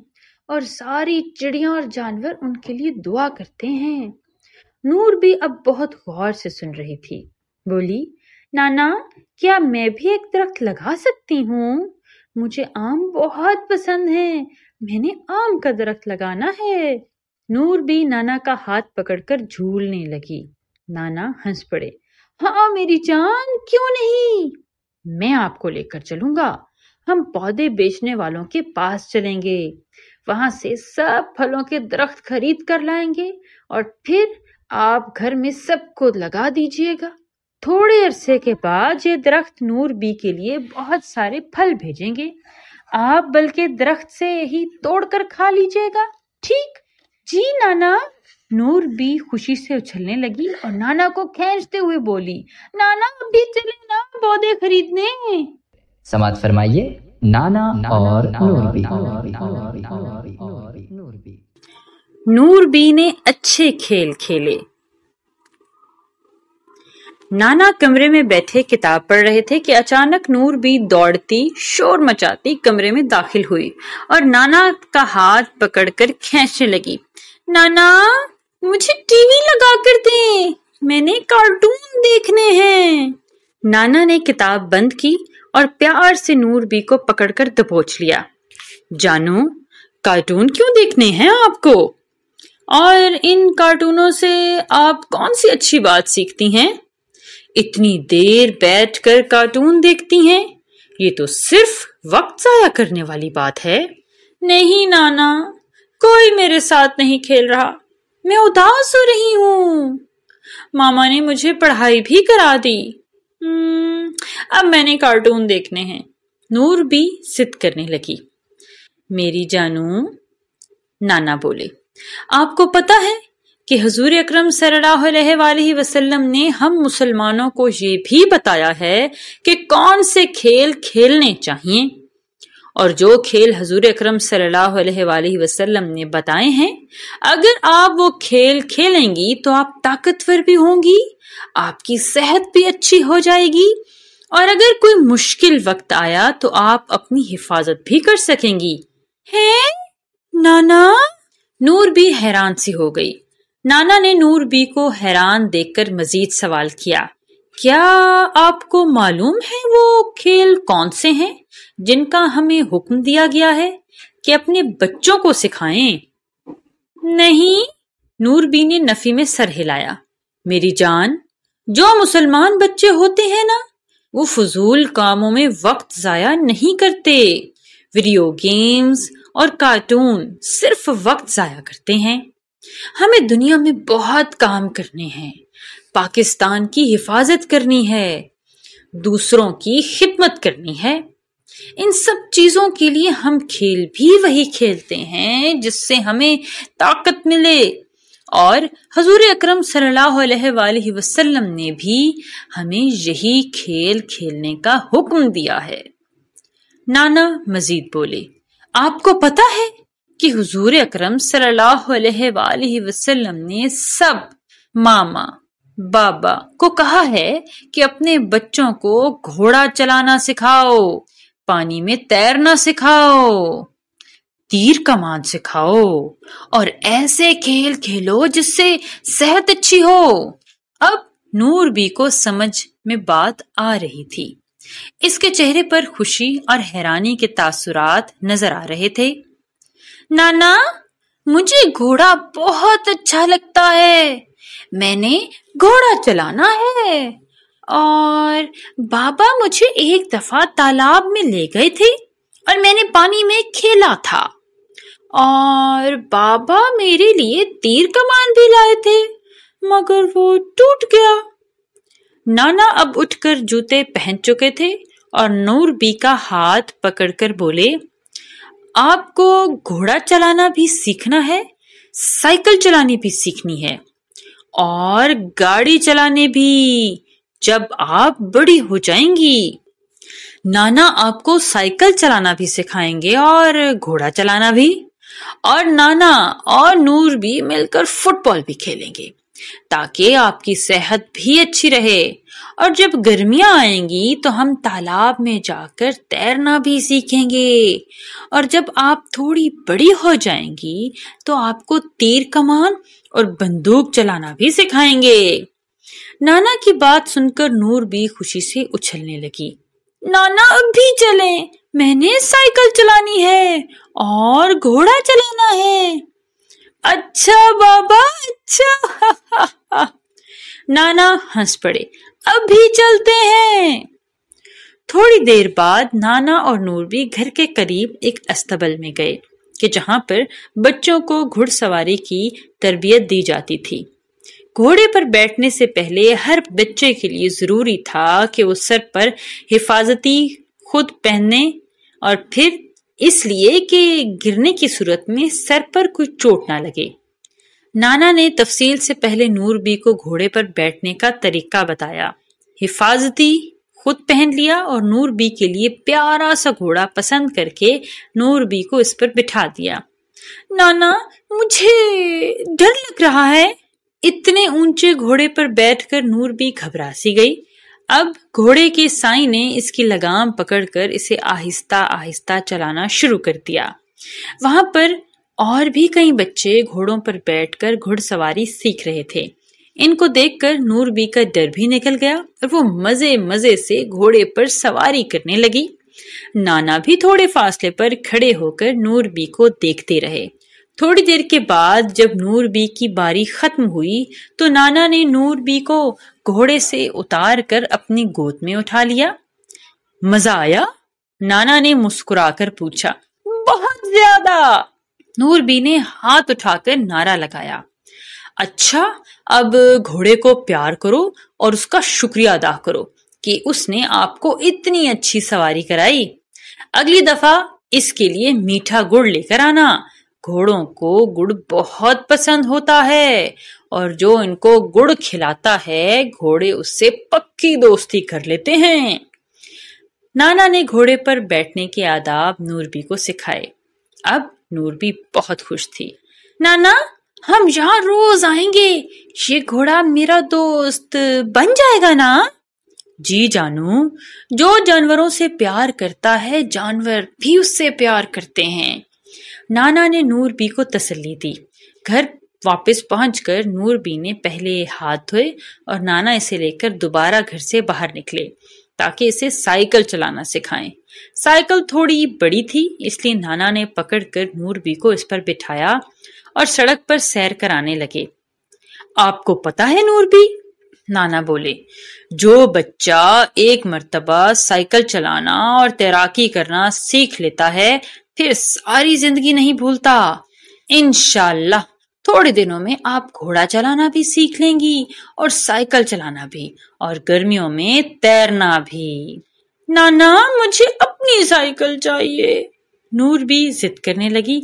[SPEAKER 2] और सारी चिड़िया और जानवर उनके लिए दुआ करते हैं नूर भी अब बहुत गौर से सुन रही थी बोली नाना क्या मैं भी एक दरख्त लगा सकती हूँ मुझे आम बहुत पसंद है मैंने आम का दरख्त लगाना है नूर भी नाना का हाथ पकड़कर झूलने लगी नाना हंस पड़े हाँ मेरी जान क्यों नहीं मैं आपको लेकर चलूंगा हम पौधे बेचने वालों के पास चलेंगे वहां से सब फलों के दरख्त खरीद कर लाएंगे और फिर आप घर में सबको लगा दीजिएगा थोड़े अरसे के बाद ये दरख्त नूर बी के लिए बहुत सारे फल भेजेंगे आप बल्कि दरख्त से यही तोड़कर खा लीजिएगा ठीक जी नाना नूर भी खुशी से उछलने लगी और नाना को खेचते हुए बोली नाना अब भी चले ना पौधे खरीदने
[SPEAKER 1] समाज फरमाइए नाना और नूर भी
[SPEAKER 2] नूरबी ने अच्छे खेल खेले नाना कमरे में बैठे किताब पढ़ रहे थे कि अचानक नूरबी दौड़ती शोर मचाती कमरे में दाखिल हुई और नाना का हाथ पकड़कर खींचने लगी नाना मुझे टीवी लगा कर दे मैंने कार्टून देखने हैं नाना ने किताब बंद की और प्यार से नूरबी को पकड़कर दबोच लिया जानू कार्टून क्यों देखने हैं आपको और इन कार्टूनों से आप कौन सी अच्छी बात सीखती हैं इतनी देर बैठकर कार्टून देखती हैं ये तो सिर्फ वक्त जाया करने वाली बात है नहीं नाना कोई मेरे साथ नहीं खेल रहा मैं उदास हो रही हूँ मामा ने मुझे पढ़ाई भी करा दी हम्म, अब मैंने कार्टून देखने हैं नूर भी सिद्ध करने लगी मेरी जानू नाना बोले आपको पता है कि हजूर अक्रम वसल्लम ने हम मुसलमानों को ये भी बताया है कि कौन से खेल खेलने चाहिए और जो खेल हजूर अक्रम सल्लाम ने बताए हैं अगर आप वो खेल खेलेंगी तो आप ताकतवर भी होंगी आपकी सेहत भी अच्छी हो जाएगी और अगर कोई मुश्किल वक्त आया तो आप अपनी हिफाजत भी कर सकेंगी है नाना नूर भी हैरान सी हो गई नाना ने नूर बी को हैरान देखकर मजीद सवाल किया क्या आपको मालूम है वो खेल कौन से हैं जिनका हमें हुक्म दिया गया है कि अपने बच्चों को सिखाएं। नहीं नूरबी ने नफी में सर हिलाया मेरी जान जो मुसलमान बच्चे होते हैं ना वो फजूल कामों में वक्त जाया नहीं करते वीडियो गेम्स और कार्टून सिर्फ वक्त जाया करते हैं हमें दुनिया में बहुत काम करने हैं पाकिस्तान की हिफाजत करनी है दूसरों की खिदमत करनी है इन सब चीजों के लिए हम खेल भी वही खेलते हैं जिससे हमें ताकत मिले और हजूर अक्रम वसल्लम ने भी हमें यही खेल खेलने का हुक्म दिया है नाना मजीद बोले आपको पता है कि हजूर अक्रम सल्लल्लाहु वसल्लम ने सब मामा बाबा को कहा है कि अपने बच्चों को घोड़ा चलाना सिखाओ पानी में तैरना सिखाओ तीर कमान सिखाओ और ऐसे खेल खेलो जिससे सेहत अच्छी हो अब नूर बी को समझ में बात आ रही थी इसके चेहरे पर खुशी और हैरानी के तासुरात नजर आ रहे थे नाना मुझे घोड़ा बहुत अच्छा लगता है मैंने घोड़ा चलाना है और बाबा मुझे एक दफा तालाब में ले गए थे और मैंने पानी में खेला था और बाबा मेरे लिए तीर कमान भी लाए थे मगर वो टूट गया नाना अब उठकर जूते पहन चुके थे और नूर बी का हाथ पकड़कर बोले आपको घोड़ा चलाना भी सीखना है साइकिल चलानी भी सीखनी है और गाड़ी चलाने भी जब आप बड़ी हो जाएंगी नाना आपको साइकिल चलाना भी सिखाएंगे और घोड़ा चलाना भी और नाना और नूर भी मिलकर फुटबॉल भी खेलेंगे ताकि आपकी सेहत भी अच्छी रहे और जब गर्मियां आएंगी तो हम तालाब में जाकर तैरना भी सीखेंगे और जब आप थोड़ी बड़ी हो जाएंगी तो आपको तीर कमान और बंदूक चलाना भी सिखाएंगे नाना की बात सुनकर नूर भी खुशी से उछलने लगी नाना अब भी चले मैंने साइकिल चलानी है और घोड़ा चलाना है अच्छा बाबा अच्छा नाना हंस पड़े अब भी चलते हैं थोड़ी देर बाद नाना और नूर भी घर के करीब एक अस्तबल में गए कि जहां पर बच्चों को घुड़सवारी की तरबियत दी जाती थी घोड़े पर बैठने से पहले हर बच्चे के लिए ज़रूरी था कि वो सर पर हिफाजती खुद पहने और फिर इसलिए कि गिरने की सूरत में सर पर कोई चोट ना लगे नाना ने तफसील से पहले नूरबी को घोड़े पर बैठने का तरीका बताया हिफाजती खुद पहन लिया और नूरबी के लिए प्यारा सा घोड़ा पसंद करके नूरबी को इस पर बिठा दिया नाना मुझे डर लग रहा है इतने ऊंचे घोड़े पर बैठकर नूर भी घबरा सी गई अब घोड़े के साई ने इसकी लगाम पकड़कर इसे आहिस्ता आहिस्ता चलाना शुरू कर दिया वहां पर और भी कई बच्चे घोड़ों पर बैठकर घुड़सवारी सीख रहे थे इनको देखकर नूरबी का डर भी निकल गया और वो मजे मजे से घोड़े पर सवारी करने लगी नाना भी थोड़े फासले पर खड़े होकर नूरबी को देखते रहे थोड़ी देर के बाद जब नूर बी की बारी खत्म हुई तो नाना ने नूर बी को घोड़े से उतार कर अपनी गोद में उठा लिया मजा आया नाना ने मुस्कुराकर पूछा बहुत ज्यादा नूर बी ने हाथ उठाकर नारा लगाया अच्छा अब घोड़े को प्यार करो और उसका शुक्रिया अदा करो कि उसने आपको इतनी अच्छी सवारी कराई अगली दफा इसके लिए मीठा गुड़ लेकर आना घोड़ों को गुड़ बहुत पसंद होता है और जो इनको गुड़ खिलाता है घोड़े उससे पक्की दोस्ती कर लेते हैं नाना ने घोड़े पर बैठने के आदाब नूरबी को सिखाए अब नूरबी बहुत खुश थी नाना हम यहाँ रोज आएंगे ये घोड़ा मेरा दोस्त बन जाएगा ना जी जानू जो जानवरों से प्यार करता है जानवर भी उससे प्यार करते हैं नाना ने नूर बी को तसल्ली दी घर वापस पहुंचकर नूर बी ने पहले हाथ धोए और नाना इसे लेकर दोबारा घर से बाहर निकले ताकि इसे साइकिल चलाना सिखाएं। साइकिल थोड़ी बड़ी थी इसलिए नाना ने पकड़कर नूरबी को इस पर बिठाया और सड़क पर सैर कराने लगे आपको पता है नूरबी नाना बोले जो बच्चा एक मरतबा साइकिल चलाना और तैराकी करना सीख लेता है फिर सारी जिंदगी नहीं भूलता इनशाला थोड़े दिनों में आप घोड़ा चलाना भी सीख लेंगी और साइकिल चलाना भी और गर्मियों में तैरना भी नाना मुझे अपनी साइकिल चाहिए नूर भी जिद करने लगी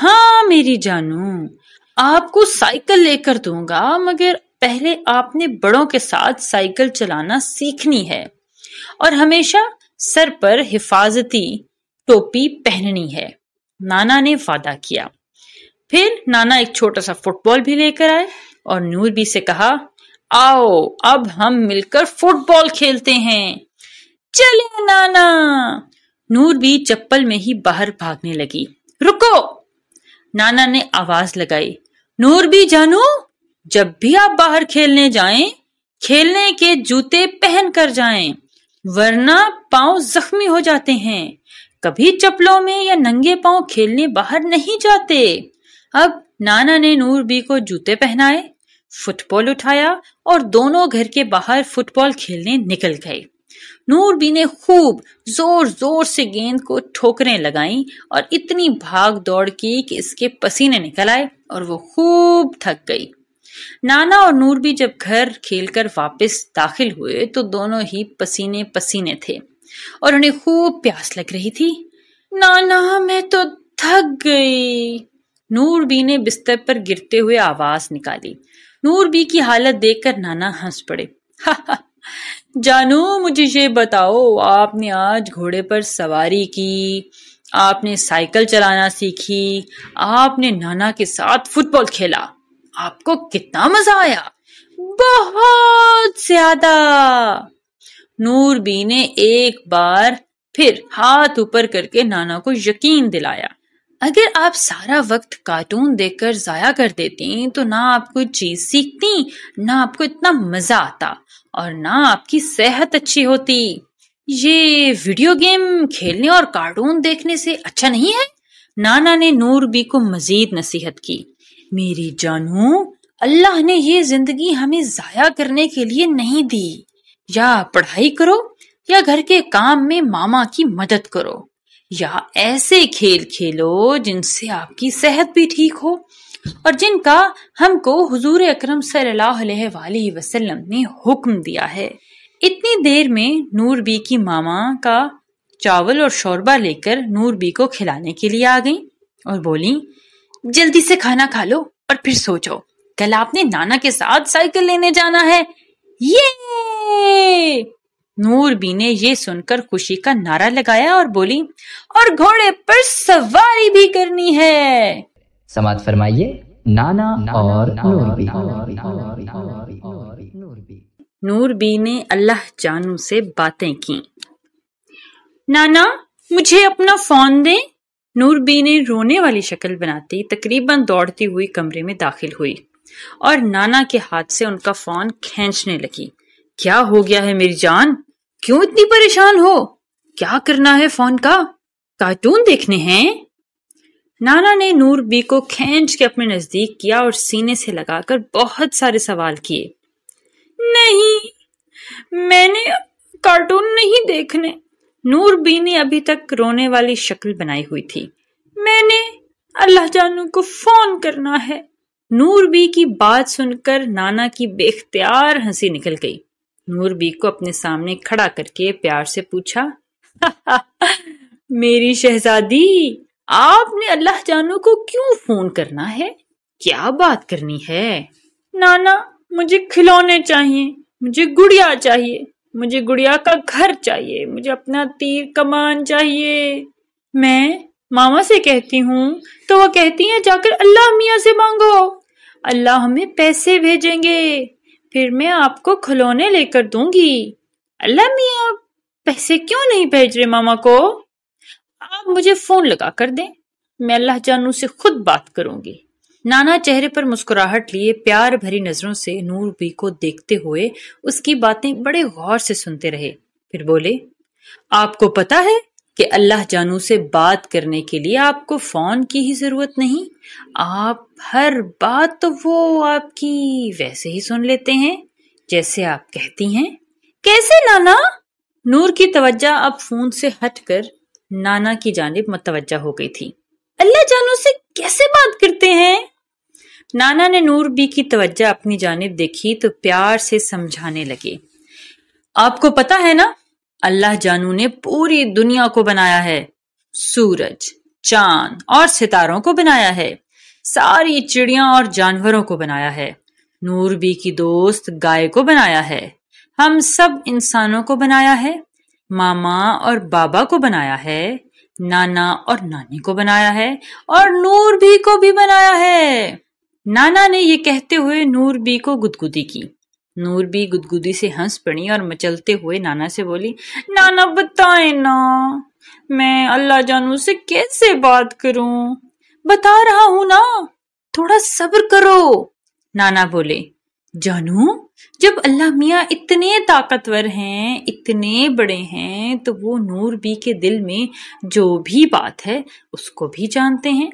[SPEAKER 2] हाँ मेरी जानू आपको साइकिल लेकर दूंगा मगर पहले आपने बड़ों के साथ साइकिल चलाना सीखनी है और हमेशा सर पर हिफाजती टोपी पहननी है नाना ने वादा किया फिर नाना एक छोटा सा फुटबॉल भी लेकर आए और नूर भी से कहा आओ अब हम मिलकर फुटबॉल खेलते हैं चले नाना नूर भी चप्पल में ही बाहर भागने लगी रुको नाना ने आवाज लगाई नूर भी जानू जब भी आप बाहर खेलने जाएं, खेलने के जूते पहन कर जाएं, वरना पांव जख्मी हो जाते हैं कभी चप्पलों में या नंगे पांव खेलने बाहर नहीं जाते अब नाना ने नूरबी को जूते पहनाए फुटबॉल उठाया और दोनों घर के बाहर फुटबॉल खेलने निकल गए नूरबी ने खूब जोर जोर से गेंद को ठोकरें लगाई और इतनी भाग दौड़ की कि इसके पसीने निकल आए और वो खूब थक गई नाना और नूरबी जब घर खेलकर वापस दाखिल हुए तो दोनों ही पसीने पसीने थे और उन्हें खूब प्यास लग रही थी नाना मैं तो थक गई नूर बी ने बिस्तर पर गिरते हुए आवाज निकाली नूर बी की हालत देखकर नाना हंस पड़े जानू मुझे ये बताओ आपने आज घोड़े पर सवारी की आपने साइकिल चलाना सीखी आपने नाना के साथ फुटबॉल खेला आपको कितना मजा आया बहुत ज्यादा नूरबी ने एक बार फिर हाथ ऊपर करके नाना को यकीन दिलाया अगर आप सारा वक्त कार्टून देखकर जाया कर देती तो ना आप कोई चीज सीखती ना आपको इतना मजा आता और ना आपकी सेहत अच्छी होती ये वीडियो गेम खेलने और कार्टून देखने से अच्छा नहीं है नाना ने नूरबी को मजीद नसीहत की मेरी जानू अल्लाह ने ये जिंदगी हमें जाया करने के लिए नहीं दी या पढ़ाई करो या घर के काम में मामा की मदद करो या ऐसे खेल खेलो जिनसे आपकी सेहत भी ठीक हो और जिनका हमको हुजूर अकरम सल्लल्लाहु अलैहि वसल्लम ने हुक्म दिया है इतनी देर में नूर बी की मामा का चावल और शोरबा लेकर नूर बी को खिलाने के लिए आ गई और बोली जल्दी से खाना खा लो और फिर सोचो कल आपने नाना के साथ साइकिल लेने जाना है ये नूरबी ने ये सुनकर खुशी का नारा लगाया और बोली और घोड़े पर सवारी भी करनी है
[SPEAKER 1] समाज फरमाइए नाना, नाना और
[SPEAKER 2] नूरबी नूरबी ने अल्लाह जानू से बातें की नाना मुझे अपना फोन दे नूरबी ने रोने वाली शक्ल बनाती तकरीबन दौड़ती हुई कमरे में दाखिल हुई और नाना के हाथ से उनका फोन खींचने लगी क्या हो गया है मेरी जान क्यों इतनी परेशान हो क्या करना है फोन का कार्टून देखने हैं नाना ने नूर बी को खींच के अपने नजदीक किया और सीने से लगाकर बहुत सारे सवाल किए नहीं मैंने कार्टून नहीं देखने नूर बी ने अभी तक रोने वाली शक्ल बनाई हुई थी मैंने अल्लाह जानू को फोन करना है नूर बी की बात सुनकर नाना की बेख्तियार हंसी निकल गई नूर बी को अपने सामने खड़ा करके प्यार से पूछा मेरी शहजादी आपने अल्लाह जानो को क्यों फोन करना है क्या बात करनी है नाना मुझे खिलौने चाहिए मुझे गुड़िया चाहिए मुझे गुड़िया का घर चाहिए मुझे अपना तीर कमान चाहिए मैं मामा से कहती हूँ तो वह कहती है जाकर अल्लाह मियाँ से मांगो अल्लाह हमें पैसे भेजेंगे फिर मैं आपको खिलौने लेकर दूंगी अल्लाह मियाँ आप पैसे क्यों नहीं भेज रहे मामा को आप मुझे फोन लगा कर दें मैं अल्लाह जानू से खुद बात करूंगी नाना चेहरे पर मुस्कुराहट लिए प्यार भरी नजरों से नूर बी को देखते हुए उसकी बातें बड़े गौर से सुनते रहे फिर बोले आपको पता है कि अल्लाह जानू से बात करने के लिए आपको फोन की ही जरूरत नहीं आप हर बात तो वो आपकी वैसे ही सुन लेते हैं जैसे आप कहती हैं कैसे नाना नूर की तवज्जा अब फोन से हटकर नाना की जानब मतवजा हो गई थी अल्लाह जानो से कैसे बात करते हैं नाना ने नूर बी की तवज्जा अपनी जानब देखी तो प्यार से समझाने लगे आपको पता है ना अल्लाह जानू ने पूरी दुनिया को बनाया है सूरज चांद और सितारों को बनाया है सारी चिड़िया और जानवरों को बनाया है नूर बी की दोस्त गाय को बनाया है हम सब इंसानों को बनाया है मामा और बाबा को बनाया है नाना और नानी को बनाया है और नूर बी को भी बनाया है नाना ने ये कहते हुए नूर बी को गुदगुदी की नूर बी गुदगुदी से हंस पड़ी और मचलते हुए नाना से बोली नाना बताए ना मैं अल्लाह जानू से कैसे बात करूं बता रहा हूं ना थोड़ा सब्र करो नाना बोले जानू जब अल्लाह मियाँ इतने ताकतवर हैं इतने बड़े हैं तो वो नूर बी के दिल में जो भी बात है उसको भी जानते हैं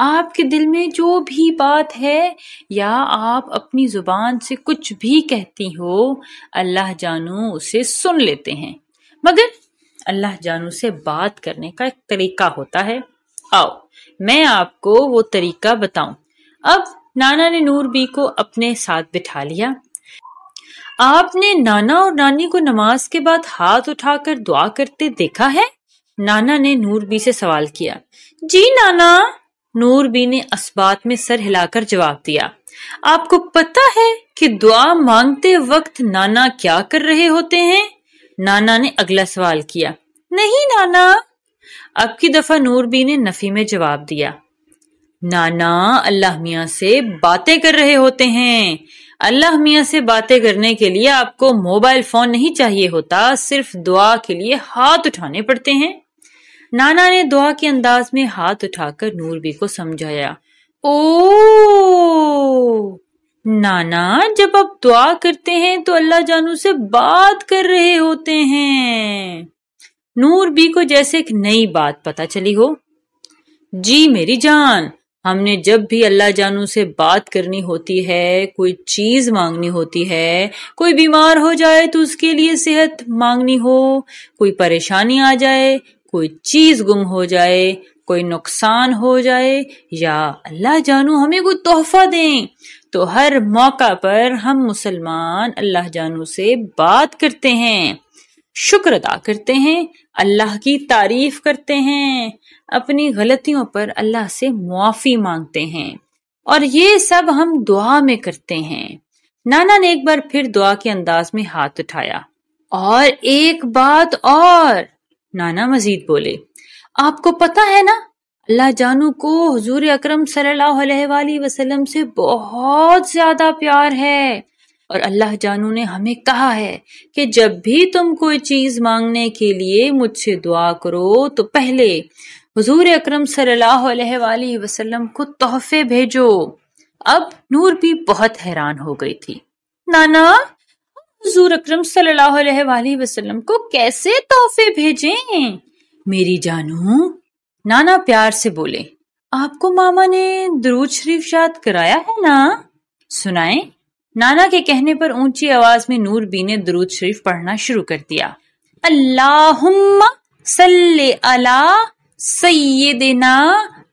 [SPEAKER 2] आपके दिल में जो भी बात है या आप अपनी जुबान से कुछ भी कहती हो अल्लाह जानू उसे सुन लेते हैं मगर अल्लाह जानू से बात करने का एक तरीका होता है आओ मैं आपको वो तरीका बताऊं अब नाना ने नूर बी को अपने साथ बिठा लिया आपने नाना और नानी को नमाज के बाद हाथ उठाकर दुआ करते देखा है नाना ने नूर बी से सवाल किया जी नाना नूर बी ने असबात में सर हिलाकर जवाब दिया आपको पता है कि दुआ मांगते वक्त नाना क्या कर रहे होते हैं नाना ने अगला सवाल किया नहीं नाना अब की दफा नूरबी ने नफी में जवाब दिया नाना अल्लाह मियाँ से बातें कर रहे होते हैं अल्लाह मियाँ से बातें करने के लिए आपको मोबाइल फोन नहीं चाहिए होता सिर्फ दुआ के लिए हाथ उठाने पड़ते हैं नाना ने दुआ के अंदाज में हाथ उठाकर नूरबी को समझाया ओ नाना जब आप दुआ करते हैं तो अल्लाह जानू से बात कर रहे होते हैं नूर बी को जैसे एक नई बात पता चली हो जी मेरी जान हमने जब भी अल्लाह जानू से बात करनी होती है कोई चीज मांगनी होती है कोई बीमार हो जाए तो उसके लिए सेहत मांगनी हो कोई परेशानी आ जाए कोई चीज गुम हो जाए कोई नुकसान हो जाए या अल्लाह जानू हमें कोई तोहफा दें तो हर मौका पर हम मुसलमान अल्लाह जानू से बात करते हैं शुक्र अदा करते हैं अल्लाह की तारीफ करते हैं अपनी गलतियों पर अल्लाह से मुआफ़ी मांगते हैं और ये सब हम दुआ में करते हैं नाना ने एक बार फिर दुआ के अंदाज में हाथ उठाया और एक बात और नाना मजीद बोले आपको पता है ना अल्लाह जानू को हजूर अक्रम सल वसलम से बहुत ज्यादा प्यार है और अल्लाह जानू ने हमें कहा है कि जब भी तुम कोई चीज़ मांगने के लिए मुझसे दुआ करो तो पहले हजूर अक्रम सल्लल्लाहु को तोहफे भेजो अब नूर भी बहुत हैरान हो गई थी नाना हजूर अक्रम सल्लल्लाहु को कैसे तोहफे भेजें मेरी जानू नाना प्यार से बोले आपको मामा ने दरूद शरीफ याद कराया है ना सुनाएं नाना के कहने पर ऊंची आवाज में नूरबी ने दरूद शरीफ पढ़ना शुरू कर दिया अल्लाह सल्ले अला सैयदना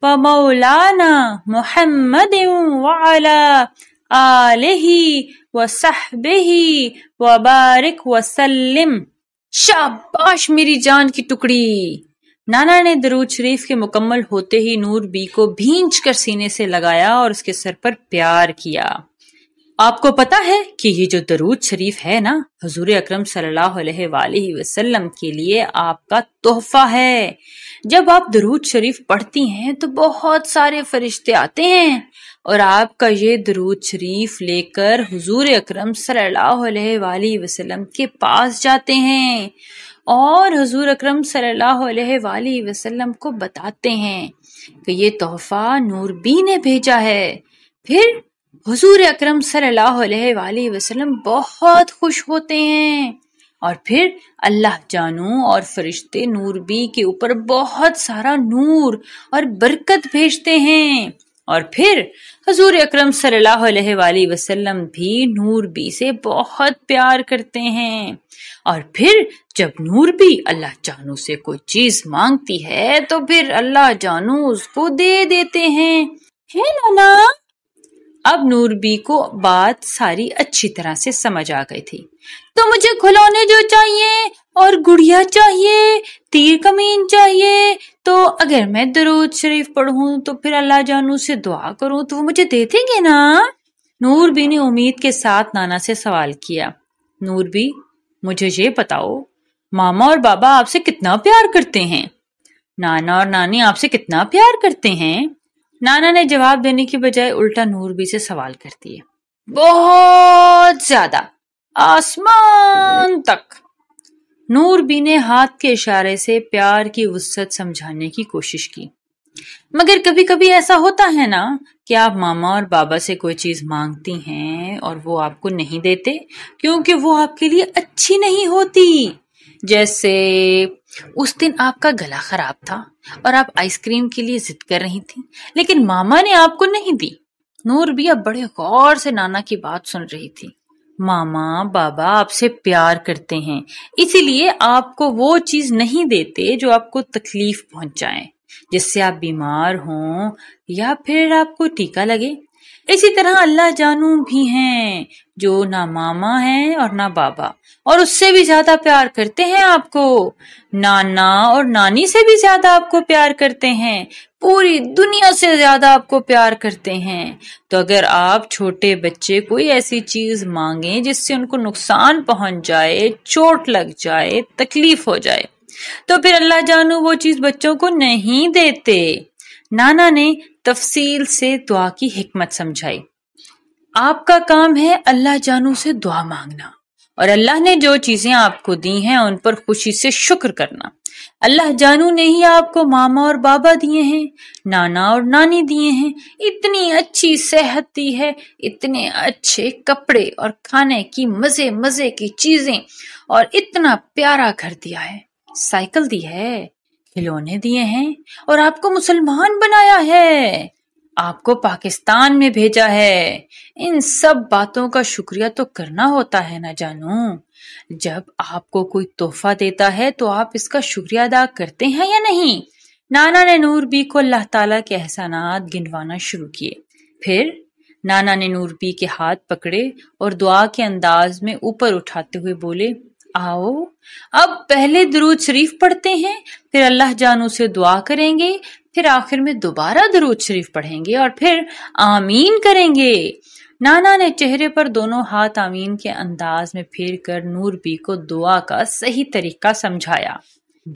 [SPEAKER 2] व मौलाना मोहम्मद आलही व सहबही व बारिक वसलम शाबाश मेरी जान की टुकड़ी नाना ने दरूद शरीफ के मुकम्मल होते ही नूर बी को भींच कर सीने से लगाया और उसके सर पर प्यार किया आपको पता है कि ये जो दरूद शरीफ है ना हजूर अक्रम सलम के लिए आपका तोहफा है जब आप दरूद शरीफ पढ़ती हैं तो बहुत सारे फरिश्ते आते हैं और आपका ये दरूद शरीफ लेकर हजूर अक्रम सलम के पास जाते हैं और हजूर अक्रम सलम को बताते हैं कि ये तोहफा नूरबी ने भेजा है फिर हजूर अक्रम सल्लल्लाहु वसल्लम बहुत खुश होते हैं और फिर अल्लाह जानू और फरिश्ते नूरबी के ऊपर बहुत सारा नूर और बरकत भेजते हैं और फिर हजूर अक्रम वसल्लम भी नूरबी से बहुत प्यार करते हैं और फिर जब नूरबी अल्लाह जानू से कोई चीज मांगती है तो फिर अल्लाह जानू उसको दे देते हैं है नाना अब नूरबी को बात सारी अच्छी तरह से समझ आ गई थी तो मुझे खिलौने जो चाहिए और गुड़िया चाहिए तीर कमीन चाहिए तो अगर मैं दरोज शरीफ पढ़ूं तो फिर अल्लाह जानू से दुआ करूं तो वो मुझे दे देंगे ना नूरबी ने उम्मीद के साथ नाना से सवाल किया नूरबी मुझे ये बताओ मामा और बाबा आपसे कितना प्यार करते हैं नाना और नानी आपसे कितना प्यार करते हैं नाना ने जवाब देने की बजाय उल्टा नूरबी से सवाल कर दिए बहुत ज्यादा आसमान तक नूरबी ने हाथ के इशारे से प्यार की वसत समझाने की कोशिश की मगर कभी कभी ऐसा होता है ना कि आप मामा और बाबा से कोई चीज मांगती हैं और वो आपको नहीं देते क्योंकि वो आपके लिए अच्छी नहीं होती जैसे उस दिन आपका गला खराब था और आप आइसक्रीम के लिए जिद कर रही थी लेकिन मामा ने आपको नहीं दी नूर भी अब बड़े गौर से नाना की बात सुन रही थी मामा बाबा आपसे प्यार करते हैं इसीलिए आपको वो चीज नहीं देते जो आपको तकलीफ पहुंचाए जिससे आप बीमार हों या फिर आपको टीका लगे इसी तरह अल्लाह जानू भी हैं जो ना मामा हैं और ना बाबा और उससे भी ज्यादा प्यार करते हैं आपको नाना और नानी से भी ज्यादा आपको प्यार करते हैं पूरी दुनिया से ज्यादा आपको प्यार करते हैं तो अगर आप छोटे बच्चे कोई ऐसी चीज मांगे जिससे उनको नुकसान पहुंच जाए चोट लग जाए तकलीफ हो जाए तो फिर अल्लाह जानू वो चीज बच्चों को नहीं देते नाना ने तफसील से दुआ की हिकमत समझाई आपका काम है अल्लाह जानू से दुआ मांगना और अल्लाह ने जो चीजें आपको दी हैं उन पर खुशी से शुक्र करना अल्लाह जानू ने ही आपको मामा और बाबा दिए हैं नाना और नानी दिए हैं इतनी अच्छी सेहत दी है इतने अच्छे कपड़े और खाने की मजे मजे की चीजें और इतना प्यारा घर दिया है साइकिल दी है खिलौने दिए हैं और आपको मुसलमान बनाया है आपको पाकिस्तान में भेजा है इन सब बातों का शुक्रिया तो करना होता है ना जानू जब आपको कोई तोहफा देता है तो आप इसका शुक्रिया अदा करते हैं या नहीं नाना ने नूर बी को अल्लाह ताला के एहसानात गिनवाना शुरू किए फिर नाना ने नूर बी के हाथ पकड़े और दुआ के अंदाज में ऊपर उठाते हुए बोले आओ अब पहले दरूद शरीफ पढ़ते हैं फिर अल्लाह जानू से दुआ करेंगे फिर आखिर में दोबारा दरूद शरीफ पढ़ेंगे और फिर आमीन करेंगे नाना ने चेहरे पर दोनों हाथ आमीन के अंदाज में फेर कर नूर बी को दुआ का सही तरीका समझाया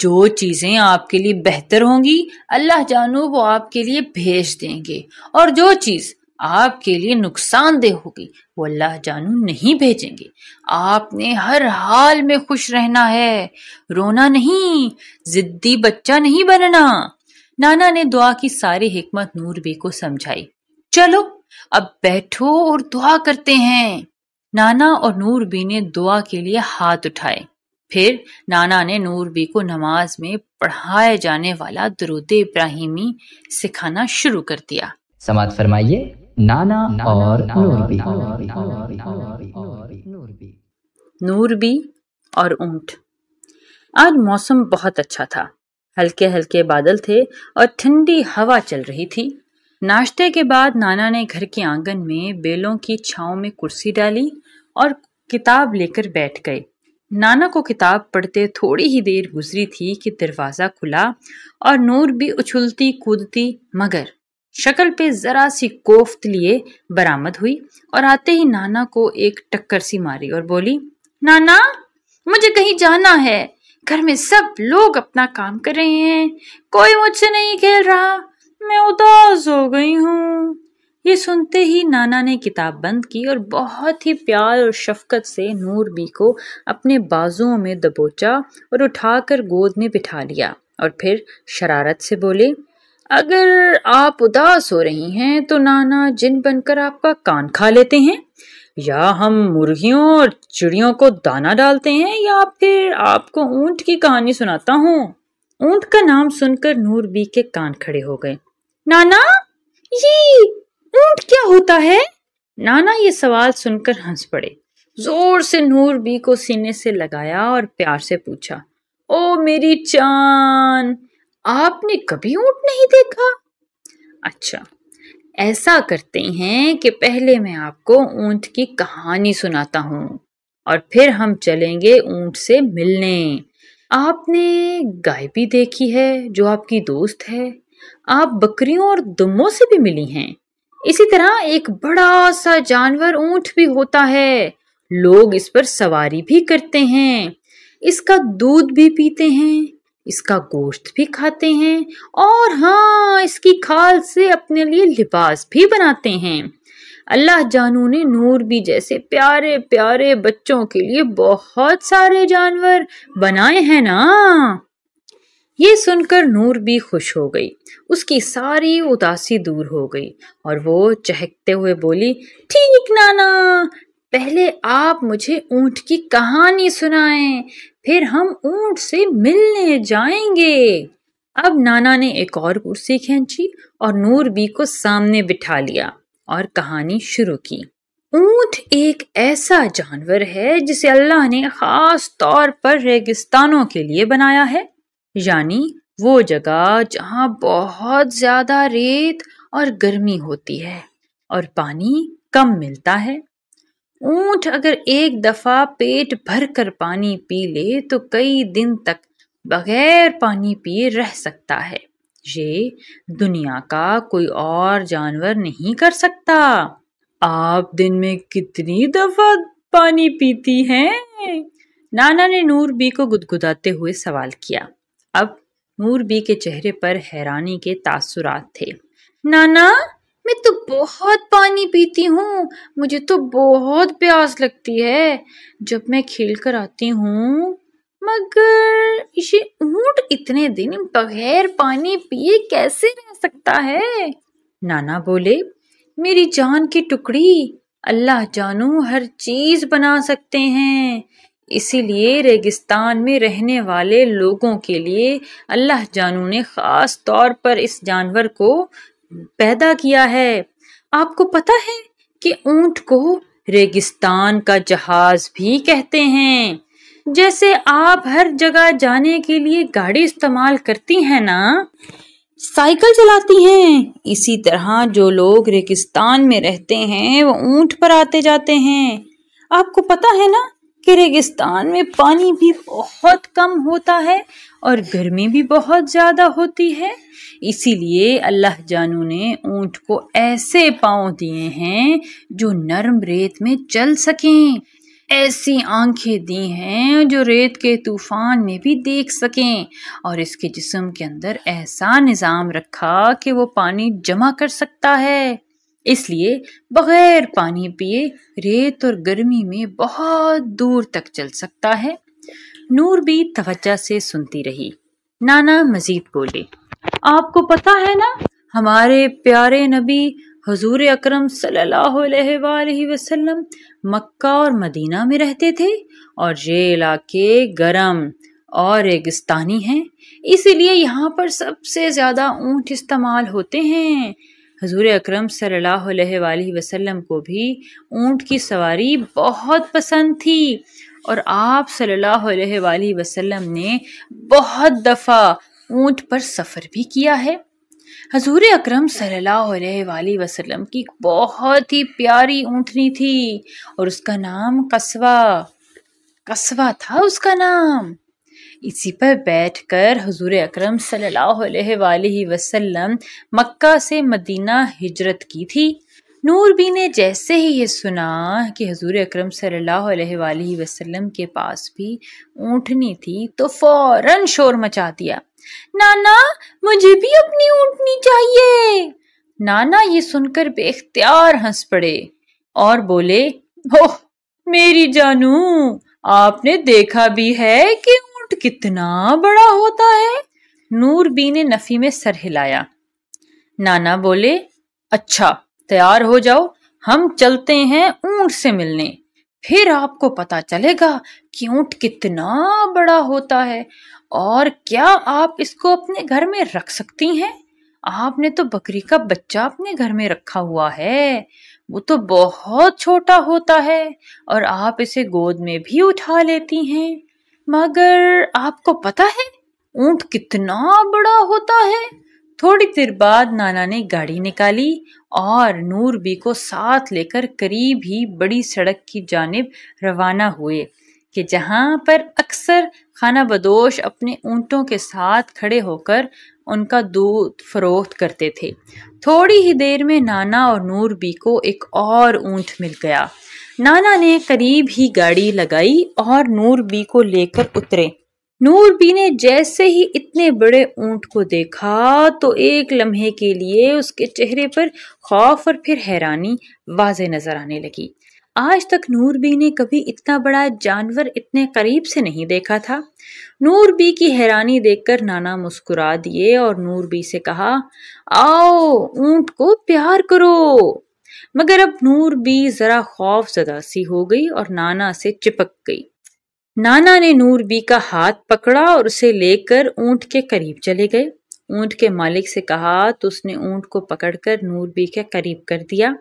[SPEAKER 2] जो चीज़ें आपके लिए बेहतर होंगी अल्लाह जानू वो आपके लिए भेज देंगे और जो चीज़ आपके लिए नुकसानदेह होगी वो अल्लाह जानू नहीं भेजेंगे आपने हर हाल में खुश रहना है रोना नहीं जिद्दी बच्चा नहीं बनना नाना ने दुआ की सारी हिकमत नूर बे को समझाई चलो अब बैठो और दुआ करते हैं नाना और नूर बी ने दुआ के लिए हाथ उठाए फिर नाना ने नूर बी को नमाज में पढ़ाए जाने वाला दरूद इब्राहिमी सिखाना शुरू कर दिया
[SPEAKER 1] समाज फरमाइए नाना और नूरबी नूरबी और ऊंट
[SPEAKER 2] आज मौसम बहुत अच्छा था हल्के हल्के बादल थे और ठंडी हवा चल रही थी नाश्ते के बाद नाना ने घर के आंगन में बेलों की छाओ में कुर्सी डाली और किताब लेकर बैठ गए नाना को किताब पढ़ते थोड़ी ही देर गुजरी थी कि दरवाज़ा खुला और नूर भी उछलती कूदती मगर शक्ल पे ज़रा सी कोफ्त लिए बरामद हुई और आते ही नाना को एक टक्कर सी मारी और बोली नाना मुझे कहीं जाना है घर में सब लोग अपना काम कर रहे हैं कोई मुझसे नहीं खेल रहा मैं उदास हो गई हूँ ये सुनते ही नाना ने किताब बंद की और बहुत ही प्यार और शफकत से नूर बी को अपने बाजुओं में दबोचा और उठाकर गोद में बिठा लिया और फिर शरारत से बोले अगर आप उदास हो रही हैं तो नाना जिन बनकर आपका कान खा लेते हैं या हम मुर्गियों और चिड़ियों को दाना डालते हैं या फिर आपको ऊंट की कहानी सुनाता हूँ ऊंट का नाम सुनकर नूर बी के कान खड़े हो गए नाना ये ऊंट क्या होता है नाना ये सवाल सुनकर हंस पड़े जोर से नूर बी को सीने से लगाया और प्यार से पूछा ओ मेरी चांद आपने कभी ऊंट नहीं देखा अच्छा ऐसा करते हैं कि पहले मैं आपको ऊंट की कहानी सुनाता हूँ और फिर हम चलेंगे ऊंट से मिलने आपने गाय भी देखी है जो आपकी दोस्त है आप बकरियों और दुम्बों से भी मिली हैं इसी तरह एक बड़ा सा जानवर ऊंट भी होता है लोग इस पर सवारी भी करते हैं इसका दूध भी पीते हैं इसका गोश्त भी खाते हैं और हाँ इसकी खाल से अपने लिए लिबास भी बनाते हैं अल्लाह जानू ने नूर भी जैसे प्यारे प्यारे बच्चों के लिए बहुत सारे जानवर बनाए हैं ना ये सुनकर नूर भी खुश हो गई उसकी सारी उदासी दूर हो गई और वो चहकते हुए बोली ठीक नाना पहले आप मुझे ऊंट की कहानी सुनाएं फिर हम ऊंट से मिलने जाएंगे अब नाना ने एक और कुर्सी खींची और नूर बी को सामने बिठा लिया और कहानी शुरू की ऊंट एक ऐसा जानवर है जिसे अल्लाह ने खास तौर पर रेगिस्तानों के लिए बनाया है यानी वो जगह जहाँ बहुत ज़्यादा रेत और गर्मी होती है और पानी कम मिलता है ऊंट अगर एक दफा पेट भर कर पानी पी ले तो कई दिन तक बगैर पानी पिए रह सकता है ये दुनिया का कोई और जानवर नहीं कर सकता आप दिन में कितनी दफा पानी पीती हैं नाना ने नूर बी को गुदगुदाते हुए सवाल किया अब नूर बी के चेहरे पर हैरानी के तासुरात थे नाना मैं तो बहुत पानी पीती हूँ मुझे तो बहुत प्यास लगती है जब मैं खेल कर आती हूँ मगर इसे ऊंट इतने दिन बगैर पानी पिए कैसे रह सकता है नाना बोले मेरी जान की टुकड़ी अल्लाह जानू हर चीज बना सकते हैं इसीलिए रेगिस्तान में रहने वाले लोगों के लिए अल्लाह जानू ने ख़ास तौर पर इस जानवर को पैदा किया है आपको पता है कि ऊंट को रेगिस्तान का जहाज भी कहते हैं जैसे आप हर जगह जाने के लिए गाड़ी इस्तेमाल करती हैं ना साइकिल चलाती हैं इसी तरह जो लोग रेगिस्तान में रहते हैं वो ऊंट पर आते जाते हैं आपको पता है ना कि रेगिस्तान में पानी भी बहुत कम होता है और गर्मी भी बहुत ज़्यादा होती है इसीलिए अल्लाह जानू ने ऊंट को ऐसे पाँव दिए हैं जो नरम रेत में चल सकें ऐसी आंखें दी हैं जो रेत के तूफ़ान में भी देख सकें और इसके जिस्म के अंदर ऐसा निज़ाम रखा कि वो पानी जमा कर सकता है इसलिए बगैर पानी पिए रेत और गर्मी में बहुत दूर तक चल सकता है नूर भी तवज्जा से सुनती रही नाना मजीद बोले आपको पता है ना हमारे प्यारे नबी हजूर अक्रम वसल्लम मक्का और मदीना में रहते थे और ये इलाके गरम और रेगिस्तानी हैं इसीलिए यहाँ पर सबसे ज़्यादा ऊंट इस्तेमाल होते हैं हजूर अक्रम सल्ला वसम को भी ऊँट की सवारी बहुत पसंद थी और आप सल्ला वसम ने बहुत दफ़ा ऊँट पर सफ़र भी किया है हजूर अक्रम सल्ला वसम की बहुत ही प्यारी ऊँटनी थी और उसका नाम कस्बा कस्बा था उसका नाम इसी पर बैठकर हुजूर अकरम सल्लल्लाहु अलैहि वसल्लम मक्का से मदीना हिजरत की थी नूर बी ने जैसे ही ये सुना कि हजूर अक्रम सल्लल्लाहु वसल्लम के पास भी ऊँटनी थी तो फौरन शोर मचा दिया नाना मुझे भी अपनी ऊँटनी चाहिए नाना ये सुनकर बेख्तियार हंस पड़े और बोले ओह मेरी जानू आपने देखा भी है कि कितना बड़ा होता है नूरबी ने नफी में सर हिलाया नाना बोले अच्छा तैयार हो जाओ हम चलते हैं ऊंट से मिलने फिर आपको पता चलेगा कि ऊंट कितना बड़ा होता है और क्या आप इसको अपने घर में रख सकती हैं आपने तो बकरी का बच्चा अपने घर में रखा हुआ है वो तो बहुत छोटा होता है और आप इसे गोद में भी उठा लेती हैं मगर आपको पता है ऊंट कितना बड़ा होता है थोड़ी देर बाद नाना ने गाड़ी निकाली और नूरबी को साथ लेकर करीब ही बड़ी सड़क की जानब रवाना हुए कि जहाँ पर अक्सर खाना बदोश अपने ऊँटों के साथ खड़े होकर उनका दूध फरोख्त करते थे थोड़ी ही देर में नाना और नूरबी को एक और ऊँट मिल गया नाना ने करीब ही गाड़ी लगाई और नूर बी को लेकर उतरे नूर बी ने जैसे ही इतने बड़े ऊंट को देखा तो एक लम्हे के लिए उसके चेहरे पर खौफ और फिर हैरानी वाज नजर आने लगी आज तक नूर बी ने कभी इतना बड़ा जानवर इतने करीब से नहीं देखा था नूर बी की हैरानी देखकर नाना मुस्कुरा दिए और नूर बी से कहा आओ ऊंट को प्यार करो मगर अब नूर भी जरा खौफ जदा सी हो गई और नाना से चिपक गई नाना ने नूर बी का हाथ पकड़ा और उसे लेकर ऊंट के करीब चले गए ऊंट के मालिक से कहा तो उसने ऊंट को पकड़कर नूर बी के करीब कर दिया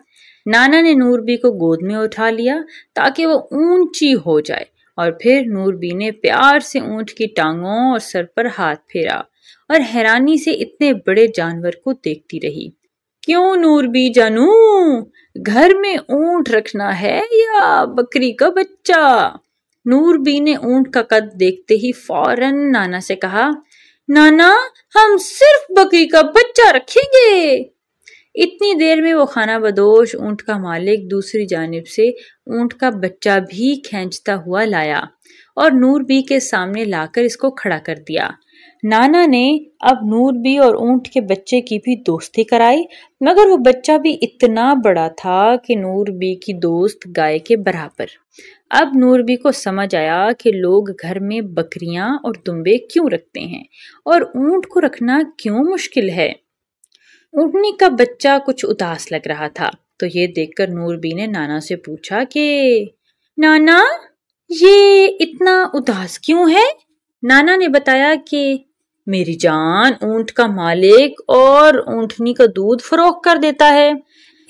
[SPEAKER 2] नाना ने नूर बी को गोद में उठा लिया ताकि वो ऊंची हो जाए और फिर नूरबी ने प्यार से ऊंट की टांगों और सर पर हाथ फेरा और हैरानी से इतने बड़े जानवर को देखती रही क्यों नूरबी जानू घर में ऊंट रखना है या बकरी का बच्चा नूरबी ने ऊंट का कद देखते ही फौरन नाना से कहा नाना हम सिर्फ बकरी का बच्चा रखेंगे इतनी देर में वो खाना बदोश ऊंट का मालिक दूसरी जानब से ऊंट का बच्चा भी खींचता हुआ लाया और नूरबी के सामने लाकर इसको खड़ा कर दिया नाना ने अब नूर भी और ऊंट के बच्चे की भी दोस्ती कराई मगर वो बच्चा भी इतना बड़ा था कि नूर बी की दोस्त गाय के बराबर अब नूर को समझ आया कि लोग घर में बकरियां और दुम्बे क्यों रखते हैं और ऊंट को रखना क्यों मुश्किल है ऊँटनी का बच्चा कुछ उदास लग रहा था तो ये देखकर नूरबी ने नाना से पूछा कि नाना ये इतना उदास क्यों है नाना ने बताया कि मेरी जान ऊंट का मालिक और ऊंटनी का दूध फरोख कर देता है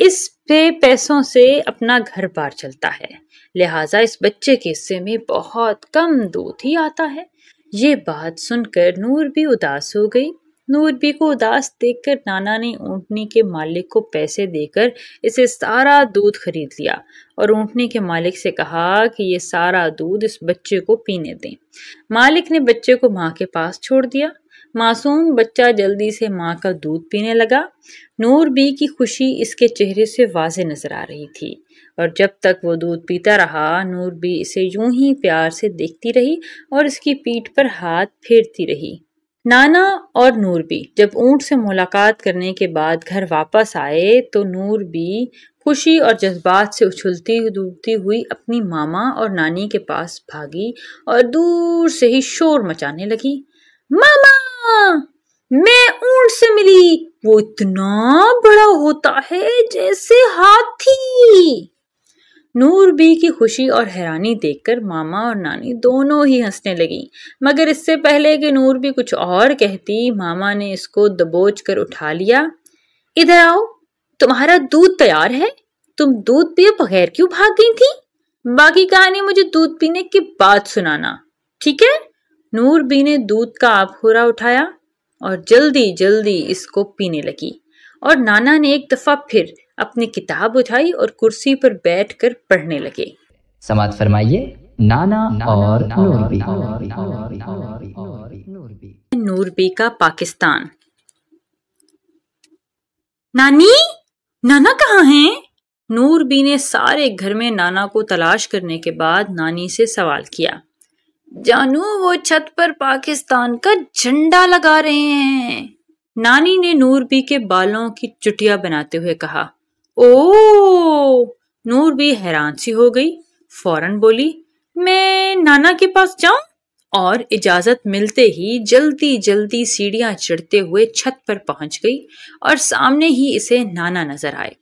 [SPEAKER 2] इस पे पैसों से अपना घर बार चलता है लिहाजा इस बच्चे के हिस्से में बहुत कम दूध ही आता है ये बात सुनकर नूर भी उदास हो गई नूरबी को उदास देखकर नाना ने ऊंटनी के मालिक को पैसे देकर इसे सारा दूध खरीद लिया और ऊंटनी के मालिक से कहा कि ये सारा दूध इस बच्चे को पीने दें मालिक ने बच्चे को माँ के पास छोड़ दिया मासूम बच्चा जल्दी से माँ का दूध पीने लगा नूर बी की खुशी इसके चेहरे से वाज नज़र आ रही थी और जब तक वो दूध पीता रहा नूर बी इसे यूं ही प्यार से देखती रही और इसकी पीठ पर हाथ फेरती रही नाना और नूर बी जब ऊँट से मुलाकात करने के बाद घर वापस आए तो नूर बी खुशी और जज्बात से उछलती डूबती हुई अपनी मामा और नानी के पास भागी और दूर से ही शोर मचाने लगी मामा हाँ, मैं ऊंट से मिली वो इतना बड़ा होता है जैसे हाथी नूर बी की खुशी और हैरानी देखकर मामा और नानी दोनों ही हंसने लगी मगर इससे पहले कि नूर बी कुछ और कहती मामा ने इसको दबोच कर उठा लिया इधर आओ तुम्हारा दूध तैयार है तुम दूध पिए बगैर क्यों भाग गई थी बाकी कहानी मुझे दूध पीने के बाद सुनाना ठीक है नूरबी ने दूध का आबखुरा उठाया और जल्दी जल्दी इसको पीने लगी और नाना ने एक दफ़ा फिर अपनी किताब उठाई और कुर्सी पर बैठकर पढ़ने लगे
[SPEAKER 1] समाज फरमाइए नाना, और
[SPEAKER 2] नूरबी का पाकिस्तान नानी नाना कहाँ हैं? नूरबी ने सारे घर में नाना को तलाश करने के बाद नानी से सवाल किया जानू वो छत पर पाकिस्तान का झंडा लगा रहे हैं नानी ने नूरबी के बालों की चुटिया बनाते हुए कहा ओ नूरबी हैरान सी हो गई फौरन बोली मैं नाना के पास जाऊं और इजाजत मिलते ही जल्दी जल्दी सीढ़ियां चढ़ते हुए छत पर पहुंच गई और सामने ही इसे नाना नजर आए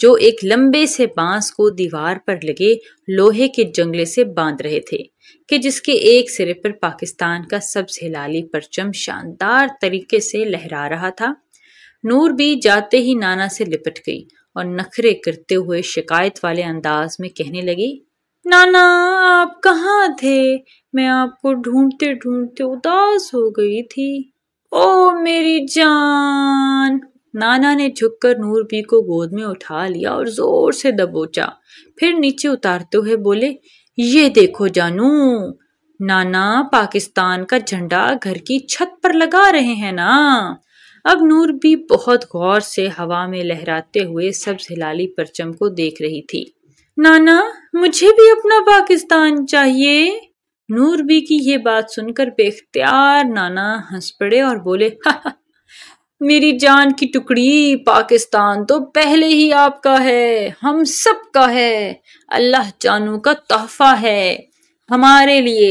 [SPEAKER 2] जो एक लंबे से बांस को दीवार पर लगे लोहे के जंगले से बांध रहे थे कि जिसके एक सिरे पर पाकिस्तान का सब्ज हिलाली परचम शानदार तरीके से लहरा रहा था नूर भी जाते ही नाना से लिपट गई और नखरे करते हुए शिकायत वाले अंदाज में कहने लगी नाना आप कहाँ थे मैं आपको ढूंढते ढूंढते उदास हो गई थी ओ मेरी जान नाना ने झुककर नूरबी को गोद में उठा लिया और जोर से दबोचा फिर नीचे उतारते हुए बोले ये देखो जानू नाना पाकिस्तान का झंडा घर की छत पर लगा रहे हैं ना अब नूर भी बहुत गौर से हवा में लहराते हुए सब हिलाली परचम को देख रही थी नाना मुझे भी अपना पाकिस्तान चाहिए नूरबी की ये बात सुनकर बेख्तियार नाना हंस पड़े और बोले मेरी जान की टुकड़ी पाकिस्तान तो पहले ही आपका है हम सब का है अल्लाह जानू का तोहफा है हमारे लिए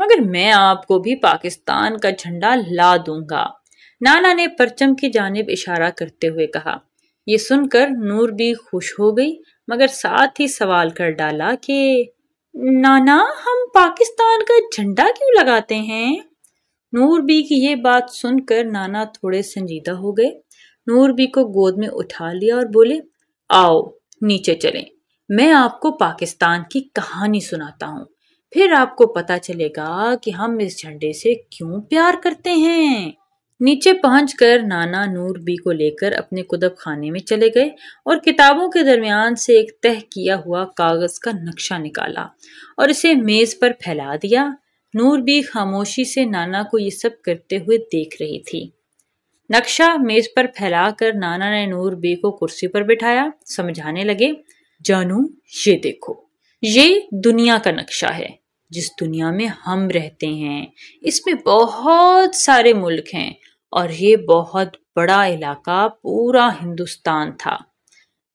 [SPEAKER 2] मगर मैं आपको भी पाकिस्तान का झंडा ला दूंगा नाना ने परचम की जानब इशारा करते हुए कहा ये सुनकर नूर भी खुश हो गई मगर साथ ही सवाल कर डाला कि नाना हम पाकिस्तान का झंडा क्यों लगाते हैं नूर बी की ये बात सुनकर नाना थोड़े संजीदा हो गए नूर बी को गोद में उठा लिया और बोले आओ नीचे चलें मैं आपको पाकिस्तान की कहानी सुनाता हूँ फिर आपको पता चलेगा कि हम इस झंडे से क्यों प्यार करते हैं नीचे पहुँच नाना नूर बी को लेकर अपने कुदब खाने में चले गए और किताबों के दरमियान से एक तह किया हुआ कागज़ का नक्शा निकाला और इसे मेज़ पर फैला दिया नूर भी खामोशी से नाना को ये सब करते हुए देख रही थी नक्शा मेज पर फैलाकर नाना ने नूर बी को कुर्सी पर बिठाया समझाने लगे जानू ये देखो ये दुनिया का नक्शा है जिस दुनिया में हम रहते हैं इसमें बहुत सारे मुल्क हैं और ये बहुत बड़ा इलाका पूरा हिंदुस्तान था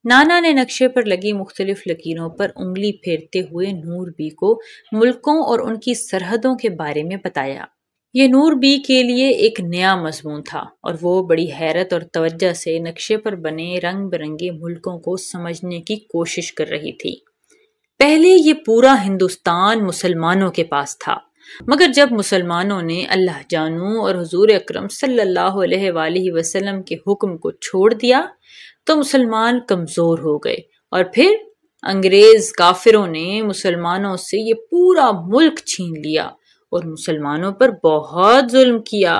[SPEAKER 2] नाना ने नक्शे पर लगी मुख्तलिफ लकीरों पर उंगली फेरते हुए नूर बी को मुल्कों और उनकी सरहदों के बारे में बताया ये नूर बी के लिए एक नया मजमून था और वो बड़ी हैरत और तवज्जो से नक्शे पर बने रंग बिरंगे मुल्कों को समझने की कोशिश कर रही थी पहले ये पूरा हिंदुस्तान मुसलमानों के पास था मगर जब मुसलमानों ने अल्लाह जानू और हजूर अक्रम सल्लल्लाहु अलैहि वसल्लम के हुक्म को छोड़ दिया तो मुसलमान कमज़ोर हो गए और फिर अंग्रेज़ काफिरों ने मुसलमानों से ये पूरा मुल्क छीन लिया और मुसलमानों पर बहुत जुल्म किया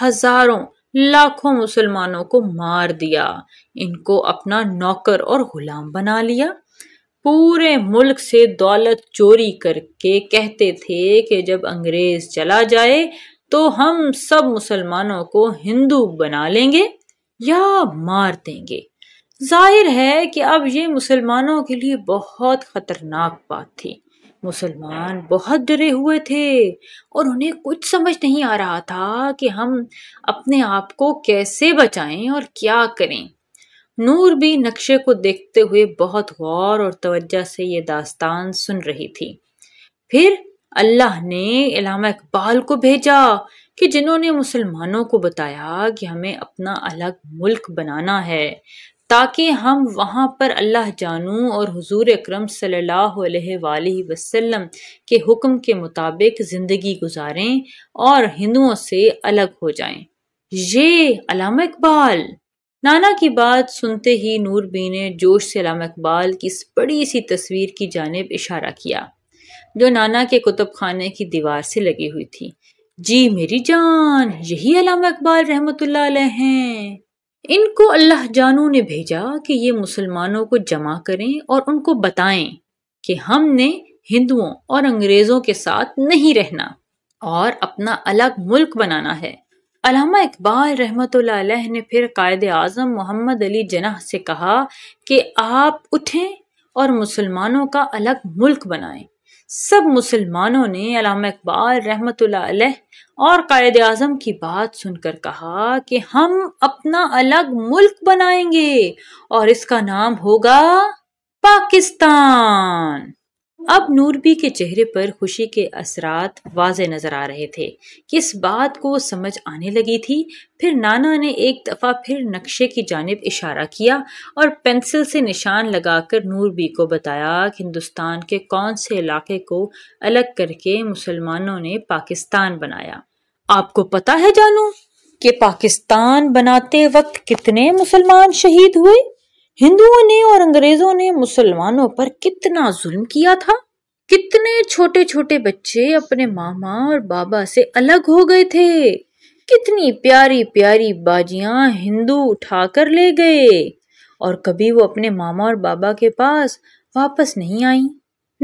[SPEAKER 2] हज़ारों लाखों मुसलमानों को मार दिया इनको अपना नौकर और गुलाम बना लिया पूरे मुल्क से दौलत चोरी करके कहते थे कि जब अंग्रेज चला जाए तो हम सब मुसलमानों को हिंदू बना लेंगे या मार देंगे जाहिर है कि अब ये मुसलमानों के लिए बहुत ख़तरनाक बात थी मुसलमान बहुत डरे हुए थे और उन्हें कुछ समझ नहीं आ रहा था कि हम अपने आप को कैसे बचाएं और क्या करें नूर भी नक्शे को देखते हुए बहुत गौर और तवज्जा से ये दास्तान सुन रही थी फिर अल्लाह ने इलामा इकबाल को भेजा कि जिन्होंने मुसलमानों को बताया कि हमें अपना अलग मुल्क बनाना है ताकि हम वहाँ पर अल्लाह जानूँ और हुजूर अकरम सल्लल्लाहु अलैहि वसल्लम के हुक्म के मुताबिक ज़िंदगी गुजारें और हिंदुओं से अलग हो जाएं। ये अलामा इकबाल नाना की बात सुनते ही नूरबी ने जोश से अलामा इकबाल की इस बड़ी सी तस्वीर की जानब इशारा किया जो नाना के कुतुब खाने की दीवार से लगी हुई थी जी मेरी जान यही अलामा इकबाल रहमतुल्लाह अलैह हैं इनको अल्लाह जानू ने भेजा कि ये मुसलमानों को जमा करें और उनको बताएं कि हमने हिंदुओं और अंग्रेज़ों के साथ नहीं रहना और अपना अलग मुल्क बनाना है अलामा इकबाल रहमत ने फिर कायद आज़म मोहम्मद अली जना से कहा कि आप उठें और मुसलमानों का अलग मुल्क बनाएं सब मुसलमानों ने अलामा इकबाल रहमत और कायद अजम की बात सुनकर कहा कि हम अपना अलग मुल्क बनाएंगे और इसका नाम होगा पाकिस्तान अब नूरबी के चेहरे पर खुशी के असरात वाज नज़र आ रहे थे किस बात को समझ आने लगी थी फिर नाना ने एक दफ़ा फिर नक्शे की जानब इशारा किया और पेंसिल से निशान लगाकर नूरबी को बताया कि हिंदुस्तान के कौन से इलाके को अलग करके मुसलमानों ने पाकिस्तान बनाया आपको पता है जानू कि पाकिस्तान बनाते वक्त कितने मुसलमान शहीद हुए हिंदुओं ने और अंग्रेजों ने मुसलमानों पर कितना जुल्म किया था कितने छोटे छोटे बच्चे अपने मामा और बाबा से अलग हो गए थे कितनी प्यारी प्यारी बाजियां हिंदू उठाकर ले गए और कभी वो अपने मामा और बाबा के पास वापस नहीं आई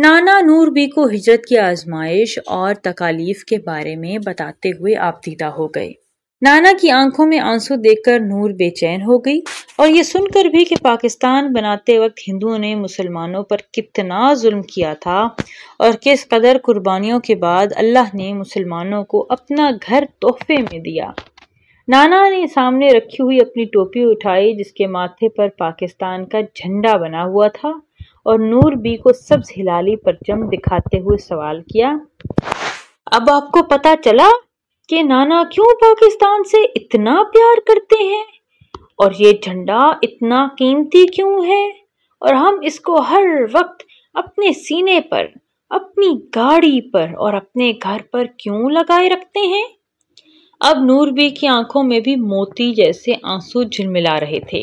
[SPEAKER 2] नाना नूर बी को हिजरत की आजमाइश और तकालीफ के बारे में बताते हुए आपदीदा हो गए नाना की आंखों में आंसू देखकर नूर बेचैन हो गई और ये सुनकर भी कि पाकिस्तान बनाते वक्त हिंदुओं ने मुसलमानों पर कितना जुल्म किया था और किस कदर कुर्बानियों के बाद अल्लाह ने मुसलमानों को अपना घर तोहफे में दिया नाना ने सामने रखी हुई अपनी टोपी उठाई जिसके माथे पर पाकिस्तान का झंडा बना हुआ था और नूर बी को सब्ज हिलाली परचम दिखाते हुए सवाल किया अब आपको पता चला कि नाना क्यों पाकिस्तान से इतना प्यार करते हैं और ये झंडा इतना कीमती क्यों है और हम इसको हर वक्त अपने सीने पर अपनी गाड़ी पर और अपने घर पर क्यों लगाए रखते हैं अब नूरबी की आंखों में भी मोती जैसे आंसू झिलमिला रहे थे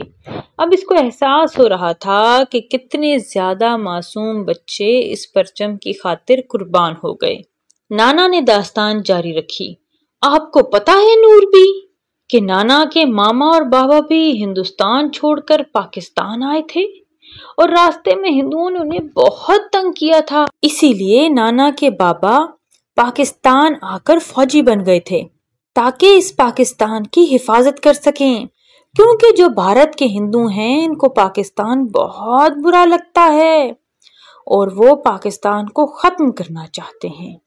[SPEAKER 2] अब इसको एहसास हो रहा था कि कितने ज़्यादा मासूम बच्चे इस परचम की खातिर कुर्बान हो गए नाना ने दास्तान जारी रखी आपको पता है नूरबी कि नाना के मामा और बाबा भी हिंदुस्तान छोड़कर पाकिस्तान आए थे और रास्ते में हिंदुओं ने उन्हें बहुत तंग किया था इसीलिए नाना के बाबा पाकिस्तान आकर फौजी बन गए थे ताकि इस पाकिस्तान की हिफाजत कर सकें क्योंकि जो भारत के हिंदू हैं इनको पाकिस्तान बहुत बुरा लगता है और वो पाकिस्तान को ख़त्म करना चाहते हैं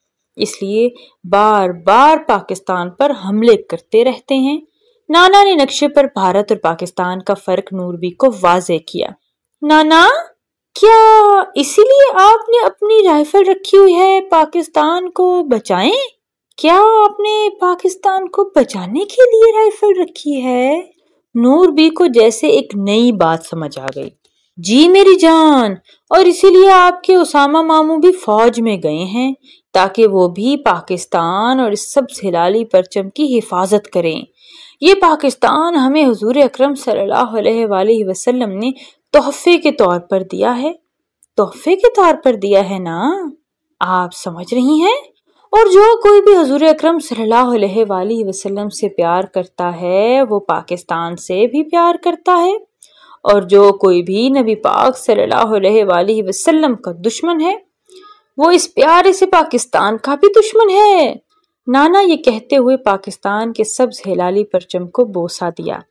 [SPEAKER 2] इसलिए बार बार पाकिस्तान पर हमले करते रहते हैं नाना ने नक्शे पर भारत और पाकिस्तान का फ़र्क नूरबी को वाजे किया नाना क्या इसीलिए आपने अपनी राइफल रखी हुई है पाकिस्तान को बचाएं? क्या आपने पाकिस्तान को बचाने के लिए राइफल रखी है नूरबी को जैसे एक नई बात समझ आ गई जी मेरी जान और इसीलिए आपके उसामा मामू भी फौज में गए हैं ताकि वो भी पाकिस्तान और इस सब हिलाली परचम की हिफाजत करें ये पाकिस्तान हमें हजूर अक्रम सल्लाम ने तोहफे के तौर पर दिया है तोहफे के तौर पर दिया है ना आप समझ रही हैं और जो कोई भी हजूर अक्रम वसल्लम से प्यार करता है वो पाकिस्तान से भी प्यार करता है और जो कोई भी नबी पाक सल्ला वसल्लम का दुश्मन है वो इस प्यारे से पाकिस्तान का भी दुश्मन है नाना ये कहते हुए पाकिस्तान के सब्ज हिलाली परचम को बोसा दिया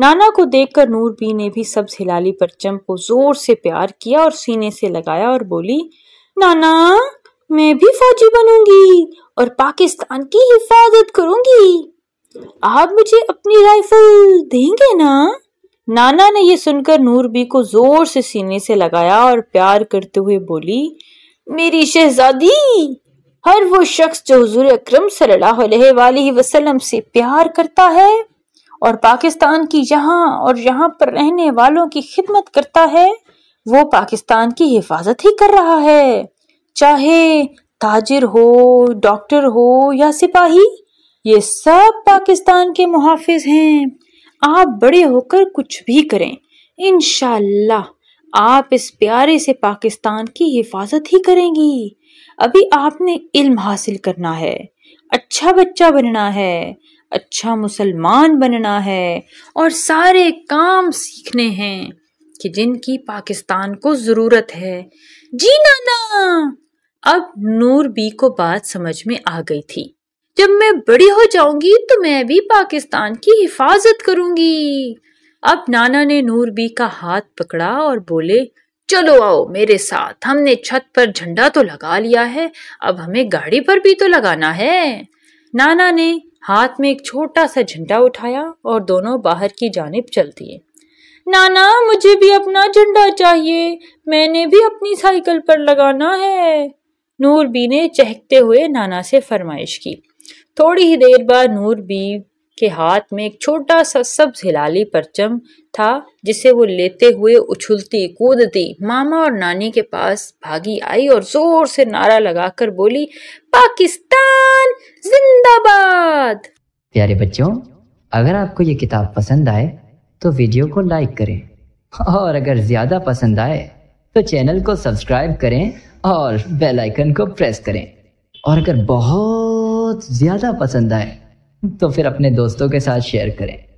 [SPEAKER 2] नाना को देखकर नूरबी ने भी सब्ज हिलाली परचम को जोर से प्यार किया और सीने से लगाया और बोली नाना मैं भी फौजी बनूंगी और पाकिस्तान की हिफाजत करूंगी आप मुझे अपनी राइफल देंगे ना नाना ने यह सुनकर नूरबी को जोर से सीने से लगाया और प्यार करते हुए बोली मेरी शहजादी हर वो शख्स जो हजूर अक्रम वसल्लम से प्यार करता है और पाकिस्तान की यहाँ और यहाँ पर रहने वालों की खिदमत करता है वो पाकिस्तान की हिफाजत ही कर रहा है चाहे ताजिर हो डॉक्टर हो या सिपाही ये सब पाकिस्तान के मुहाफिज हैं आप बड़े होकर कुछ भी करें इन आप इस प्यारे से पाकिस्तान की हिफाजत ही करेंगी अभी आपने इल्म हासिल करना है अच्छा बच्चा बनना है अच्छा मुसलमान बनना है और सारे काम सीखने हैं कि जिनकी पाकिस्तान को ज़रूरत है जी नाना अब नूर बी को बात समझ में आ गई थी जब मैं बड़ी हो जाऊंगी तो मैं भी पाकिस्तान की हिफाजत करूंगी अब नाना ने नूर बी का हाथ पकड़ा और बोले चलो आओ मेरे साथ हमने छत पर झंडा तो लगा लिया है अब हमें गाड़ी पर भी तो लगाना है नाना ने हाथ में एक छोटा सा झंडा उठाया और दोनों बाहर की जानब चल दिए नाना मुझे भी अपना झंडा चाहिए मैंने भी अपनी साइकिल पर लगाना है नूरबी ने चहकते हुए नाना से फरमाइश की थोड़ी ही देर बाद नूरबी के हाथ में एक छोटा सा सब्ज हिलाली परचम था जिसे वो लेते हुए उछलती कूदती मामा और नानी के पास भागी आई और जोर से नारा लगाकर बोली पाकिस्तान जिंदाबाद
[SPEAKER 1] प्यारे बच्चों अगर आपको ये किताब पसंद आए तो वीडियो को लाइक करें और अगर ज्यादा पसंद आए तो चैनल को सब्सक्राइब करें और बेल आइकन को प्रेस करें और अगर बहुत ज़्यादा पसंद आए तो फिर अपने दोस्तों के साथ शेयर करें